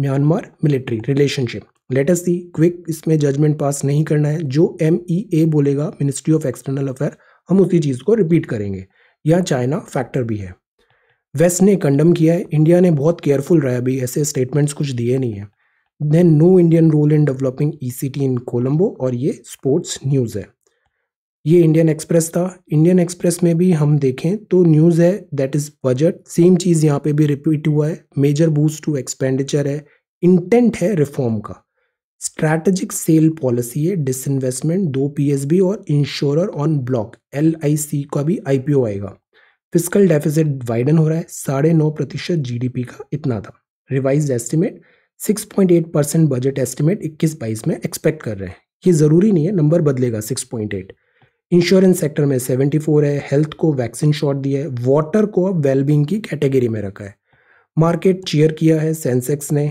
[SPEAKER 1] Myanmar military relationship latest see quick इसमें जजमेंट पास नहीं करना है जो एम ई ए बोलेगा मिनिस्ट्री ऑफ एक्सटर्नल अफेयर हम उसी चीज़ को रिपीट करेंगे यह चाइना फैक्टर भी है वेस्ट ने कंडम किया है इंडिया ने बहुत केयरफुल रहा अभी ऐसे स्टेटमेंट्स कुछ दिए नहीं है then no Indian role in developing E C T in Colombo और ये स्पोर्ट्स न्यूज़ है ये इंडियन एक्सप्रेस था इंडियन एक्सप्रेस में भी हम देखें तो न्यूज़ है दैट इज़ बजट सेम चीज़ यहाँ पे भी रिपीट हुआ है मेजर बूस्ट टू एक्सपेंडिचर है इंटेंट है रिफॉर्म का स्ट्रैटेजिक सेल पॉलिसी है डिसइन्वेस्टमेंट दो पीएसबी और इंश्योर ऑन ब्लॉक एलआईसी का भी आईपीओ आएगा फिजिकल डेफिसिट वाइडन हो रहा है साढ़े नौ प्रतिशत जी का इतना था revise estimate 6.8 percent budget estimate इक्कीस बाईस में एक्सपेक्ट कर रहे हैं ये ज़रूरी नहीं है नंबर बदलेगा 6.8 इंश्योरेंस सेक्टर में 74 है हेल्थ को वैक्सीन शॉट दिया है वाटर को अब वेलबींग की कैटेगरी में रखा है मार्केट चेयर किया है सेंसेक्स ने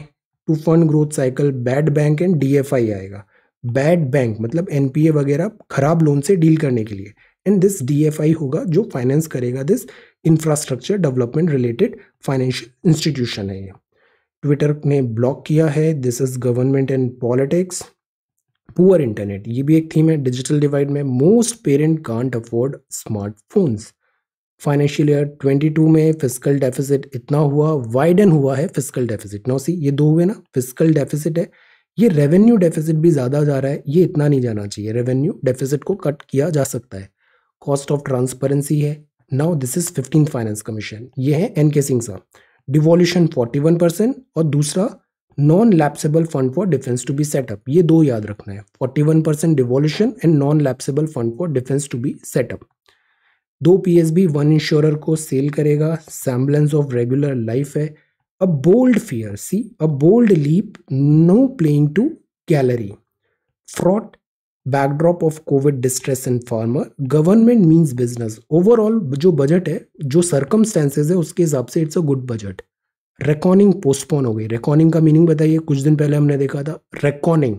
[SPEAKER 1] to fund growth cycle bad bank and DFI आएगा बैड बैंक मतलब एनपीए वगैरह खराब लोन से डील करने के लिए एंड दिस डीएफआई होगा जो फाइनेंस करेगा this infrastructure development related financial institution है ये ट्विटर ने ब्लॉक किया है this is government and politics poor internet ये भी एक थीम है डिजिटल डिवाइड में most parent can't afford smartphones financial year 22 में फिजिकल डेफिसिट इतना हुआ वाइडन हुआ है फिजिकल डेफिसिट नो सी ये दो हुए ना फिजिकल डेफिसिट है ये रेवेन्यू डेफिसिट भी ज़्यादा जा रहा है ये इतना नहीं जाना चाहिए रेवेन्यू डेफिसिट को कट किया जा सकता है कॉस्ट ऑफ ट्रांसपेरेंसी है now this is fifteen finance commission ये है एन के सिंह साहब डिवोल्यूशन फोर्टी और दूसरा non lapsable fund for defence to be set up ये दो याद रखना है forty one percent devolution and non lapsable fund for defence to be set up दो पीएसबी वन इंश्योरर को सेल करेगा सैम्बलेंस ऑफ रेगुलर लाइफ है a bold fear see a bold leap no playing to gallery broad backdrop of COVID distress in farmer government means business overall जो budget है जो circumstances है उसके हिसाब से it's a good budget recording postpone हो गई रिकॉर्डिंग का मीनिंग बताइए कुछ दिन पहले हमने देखा था रिकॉर्डिंग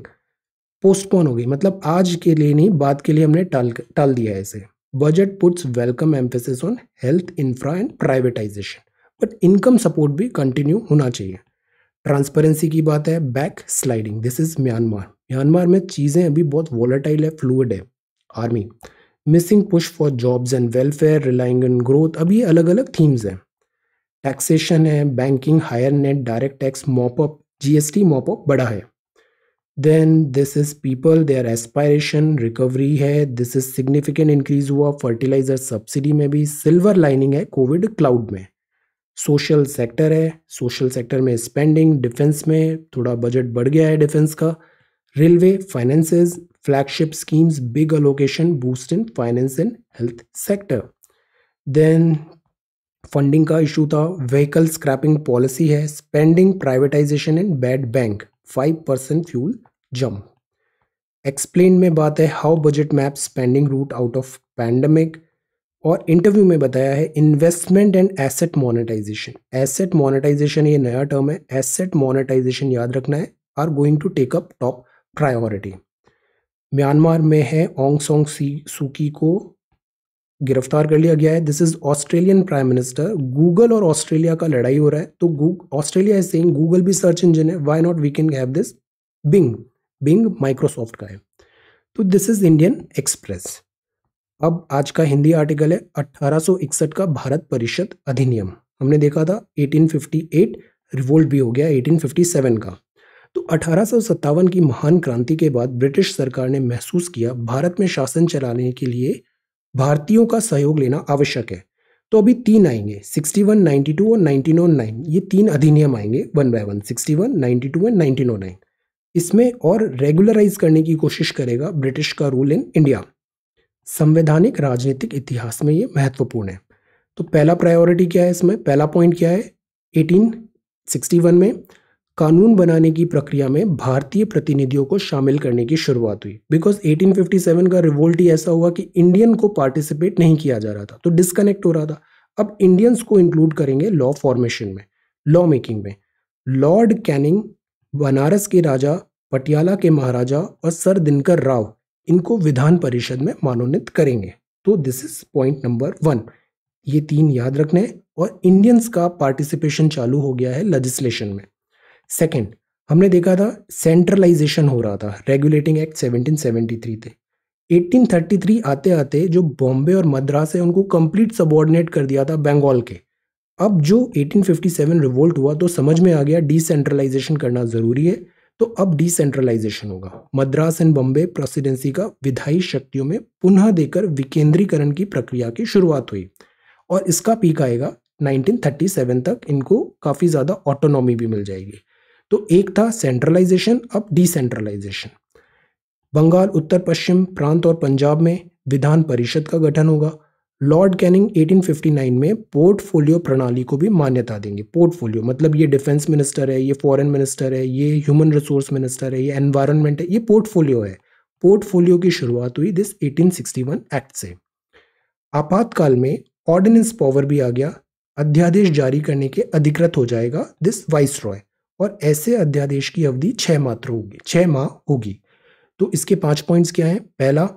[SPEAKER 1] पोस्टपोन हो गई मतलब आज के लिए नहीं बाद के लिए हमने टाल टाल दिया है इसे budget puts welcome emphasis on health infra and privatisation but income support भी कंटिन्यू होना चाहिए ट्रांसपेरेंसी की बात है backsliding this is Myanmar Myanmar में चीज़ें अभी बहुत वॉलेटाइल है फ्लूड है army missing push for jobs and welfare relying on growth अभी अलग अलग थीम्स हैं टैक्सेशन है banking higher net direct tax mop up GST mop up बड़ा है then this is people there aspiration recovery है दिस इज़ सिग्निफिकेंट इंक्रीज हुआ fertiliser subsidy में भी सिल्वर लाइनिंग है कोविड क्लाउड में सोशल सेक्टर है सोशल सेक्टर में स्पेंडिंग डिफेंस में थोड़ा बजट बढ़ गया है डिफेंस का railway finances flagship schemes big allocation boost in finance in health sector then funding का इशू था व्हीकल स्क्रैपिंग पॉलिसी है spending privatisation in bad bank five percent fuel जम एक्सप्लेन में बात है how budget map spending route out of pandemic और interview में बताया है investment and asset monetisation asset monetisation ये नया टर्म है एसेट मोनेटाइजेशन याद रखना है are going to take up top priority Myanmar में है ओंग सोंग सी सुकी को गिरफ्तार कर लिया गया है this is Australian prime minister Google और ऑस्ट्रेलिया का लड़ाई हो रहा है तो ऑस्ट्रेलिया इज सेइंग गूगल भी सर्च इंजन है why not we can have this Bing Bing Microsoft का है तो दिस इज इंडियन एक्सप्रेस अब आज का हिंदी आर्टिकल है अट्ठारह का भारत परिषद अधिनियम हमने देखा था 1858 रिवोल्ट भी हो गया 1857 का तो अठारह की महान क्रांति के बाद ब्रिटिश सरकार ने महसूस किया भारत में शासन चलाने के लिए भारतीयों का सहयोग लेना आवश्यक है तो अभी तीन आएंगे 61, 92 और 1909 ये तीन अधिनियम आएंगे वन बाय वन 61, 92 एंड 1909 इसमें और रेगुलराइज करने की कोशिश करेगा ब्रिटिश का रूल इन इंडिया संवैधानिक राजनीतिक इतिहास में ये महत्वपूर्ण है तो पहला प्रायोरिटी क्या है इसमें पहला पॉइंट क्या है एटीन में कानून बनाने की प्रक्रिया में भारतीय प्रतिनिधियों को शामिल करने की शुरुआत हुई बिकॉज 1857 का रिवोल्ट ही ऐसा हुआ कि इंडियन को पार्टिसिपेट नहीं किया जा रहा था तो डिस्कनेक्ट हो रहा था अब इंडियंस को इंक्लूड करेंगे लॉ फॉर्मेशन में लॉ मेकिंग में लॉर्ड कैनिंग बनारस के राजा पटियाला के महाराजा और सर दिनकर राव इनको विधान परिषद में मनोनीत करेंगे तो this is point number one ये तीन याद रखने और इंडियंस का पार्टिसिपेशन चालू हो गया है लेजिस्लेशन में सेकेंड हमने देखा था सेंट्रलाइजेशन हो रहा था रेगुलेटिंग एक्ट 1773 थे 1833 आते आते जो बॉम्बे और मद्रास है उनको कंप्लीट सबॉर्डिनेट कर दिया था बंगाल के अब जो 1857 रिवोल्ट हुआ तो समझ में आ गया डिसेंट्रलाइजेशन करना ज़रूरी है तो अब डिसेंट्रलाइजेशन होगा मद्रास एंड बॉम्बे प्रेसिडेंसी का विधायी शक्तियों में पुनः देकर विकेंद्रीकरण की प्रक्रिया की शुरुआत हुई और इसका पीक आएगा 1937 तक इनको काफ़ी ज़्यादा ऑटोनॉमी भी मिल जाएगी तो एक था सेंट्रलाइजेशन अब डिसेंट्रलाइजेशन बंगाल उत्तर पश्चिम प्रांत और पंजाब में विधान परिषद का गठन होगा लॉर्ड कैनिंग 1859 में पोर्टफोलियो प्रणाली को भी मान्यता देंगे पोर्टफोलियो मतलब ये डिफेंस मिनिस्टर है ये फॉरेन मिनिस्टर है ये ह्यूमन रिसोर्स मिनिस्टर है ये एनवायरनमेंट है ये पोर्टफोलियो है पोर्टफोलियो की शुरुआत हुई दिस 1861 एक्ट से आपातकाल में ऑर्डिनेंस पावर भी आ गया अध्यादेश जारी करने के अधिकृत हो जाएगा दिस वाइस रॉय और ऐसे अध्यादेश की अवधि छः मात्र होगी छः माह होगी तो इसके पांच पॉइंट्स क्या हैं पहला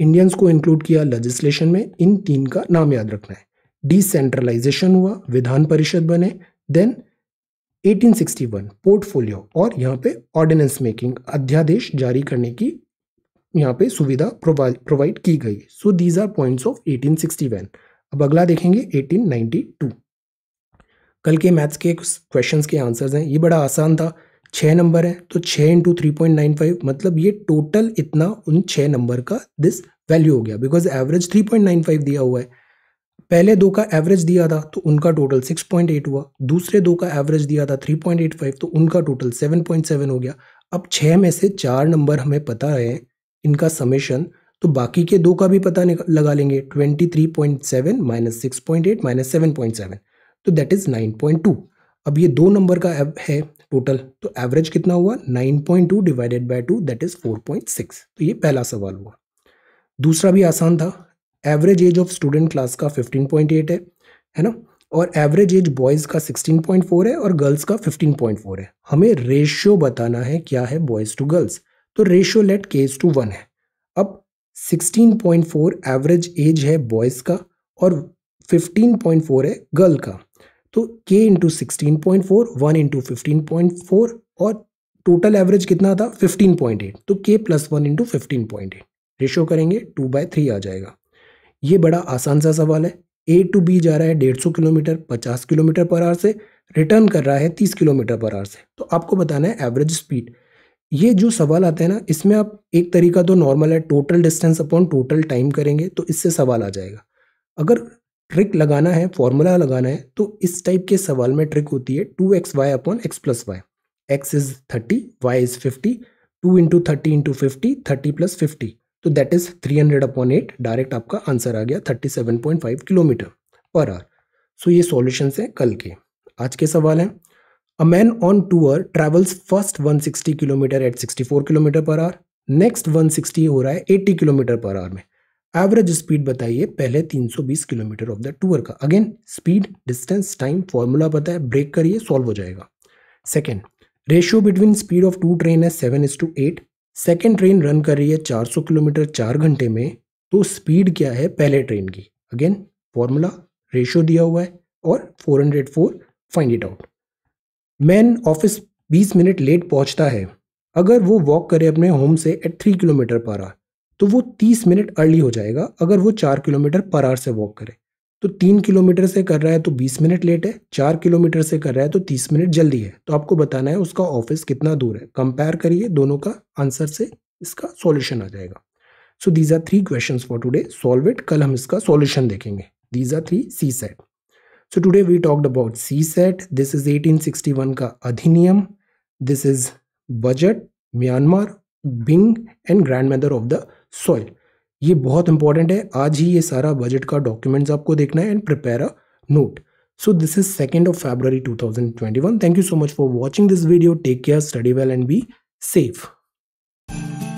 [SPEAKER 1] इंडियंस को इंक्लूड किया लेजिस्लेशन में इन तीन का नाम याद रखना है डिसेंट्रलाइजेशन हुआ विधान परिषद बने देन 1861 पोर्टफोलियो और यहाँ पे ऑर्डिनेंस मेकिंग अध्यादेश जारी करने की यहाँ पे सुविधा प्रोवाइड की गई so these are points of 1861 अब अगला देखेंगे 1892 कल के मैथ्स के कुछ क्वेश्चन के आंसर्स हैं ये बड़ा आसान था छः नंबर है तो छः into three point nine five मतलब ये टोटल इतना उन छः नंबर का दिस वैल्यू हो गया because average three point nine five दिया हुआ है पहले दो का एवरेज दिया था तो उनका टोटल सिक्स पॉइंट एट हुआ दूसरे दो का एवरेज दिया था थ्री पॉइंट एट फाइव तो उनका टोटल सेवन पॉइंट सेवन हो गया अब छः में से चार नंबर हमें पता है इनका समेशन तो बाकी के दो का भी पता लगा लेंगे twenty three point seven minus six point eight minus seven point seven तो that is nine point two अब ये दो नंबर का है टोटल तो एवरेज कितना हुआ nine point two divided by two that is four point six तो ये पहला सवाल हुआ दूसरा भी आसान था average age of student class का फिफ्टीन पॉइंट एट है है ना और एवरेज एज बॉयज़ का 16.4 है और गर्ल्स का 15.4 है हमें रेशियो बताना है क्या है बॉयज़ टू गर्ल्स तो रेशियो लेट केस टू वन है अब 16.4 एवरेज एज है बॉयज़ का और 15.4 है गर्ल का तो k into sixteen point four one into fifteen point four और टोटल एवरेज कितना था फिफ्टीन पॉइंट एट तो k plus one into fifteen point eight ratio करेंगे टू बाय थ्री आ जाएगा ये बड़ा आसान सा सवाल है ए टू बी जा रहा है डेढ़ सौ किलोमीटर पचास किलोमीटर पर आवर से रिटर्न कर रहा है तीस किलोमीटर पर आवर से तो आपको बताना है एवरेज स्पीड ये जो सवाल आते हैं ना इसमें आप एक तरीका तो नॉर्मल है total distance upon total time करेंगे तो इससे सवाल आ जाएगा अगर ट्रिक लगाना है फॉर्मूला लगाना है तो इस टाइप के सवाल में ट्रिक होती है two x y upon x plus y x is thirty y is fifty two into thirty into fifty thirty plus fifty तो that is three hundred upon eight direct आपका आंसर आ गया thirty seven point five kilometre per hour so ये solution हैं कल के आज के सवाल हैं a man on tour travels first one sixty kilometre at sixty four kilometre per hour next one sixty हो रहा है एट्टी किलोमीटर पर आवर में एवरेज स्पीड बताइए पहले 320 किलोमीटर ऑफ द टूर का again speed distance time formula पता है break करिए सॉल्व हो जाएगा second ratio between speed of two train है seven is to eight second train run कर रही है 400 किलोमीटर चार घंटे में तो स्पीड क्या है पहले ट्रेन की अगेन फॉर्मूला रेशियो दिया हुआ है और 404 find it out man office 20 minute late पहुंचता है अगर वो वॉक करे अपने होम से एट थ्री किलोमीटर पर आ तो वो तीस मिनट अर्ली हो जाएगा अगर वो चार किलोमीटर पर आवर से वॉक करे तो तीन किलोमीटर से कर रहा है तो बीस मिनट लेट है चार किलोमीटर से कर रहा है तो तीस मिनट जल्दी है तो आपको बताना है उसका ऑफिस कितना दूर है कंपेयर करिए दोनों का आंसर से इसका सॉल्यूशन आ जाएगा so these are three question for today solve it कल हम इसका सॉल्यूशन देखेंगे these are three CSAT so today we talked about CSAT this is 1861 का अधिनियम this is budget Myanmar Bing and grand mother of the soil ये बहुत important है आज ही ये सारा बजट का डॉक्यूमेंट्स आपको देखना है and prepare a note so this is second of February two thousand twenty one thank you so much for watching this video take care study well and be safe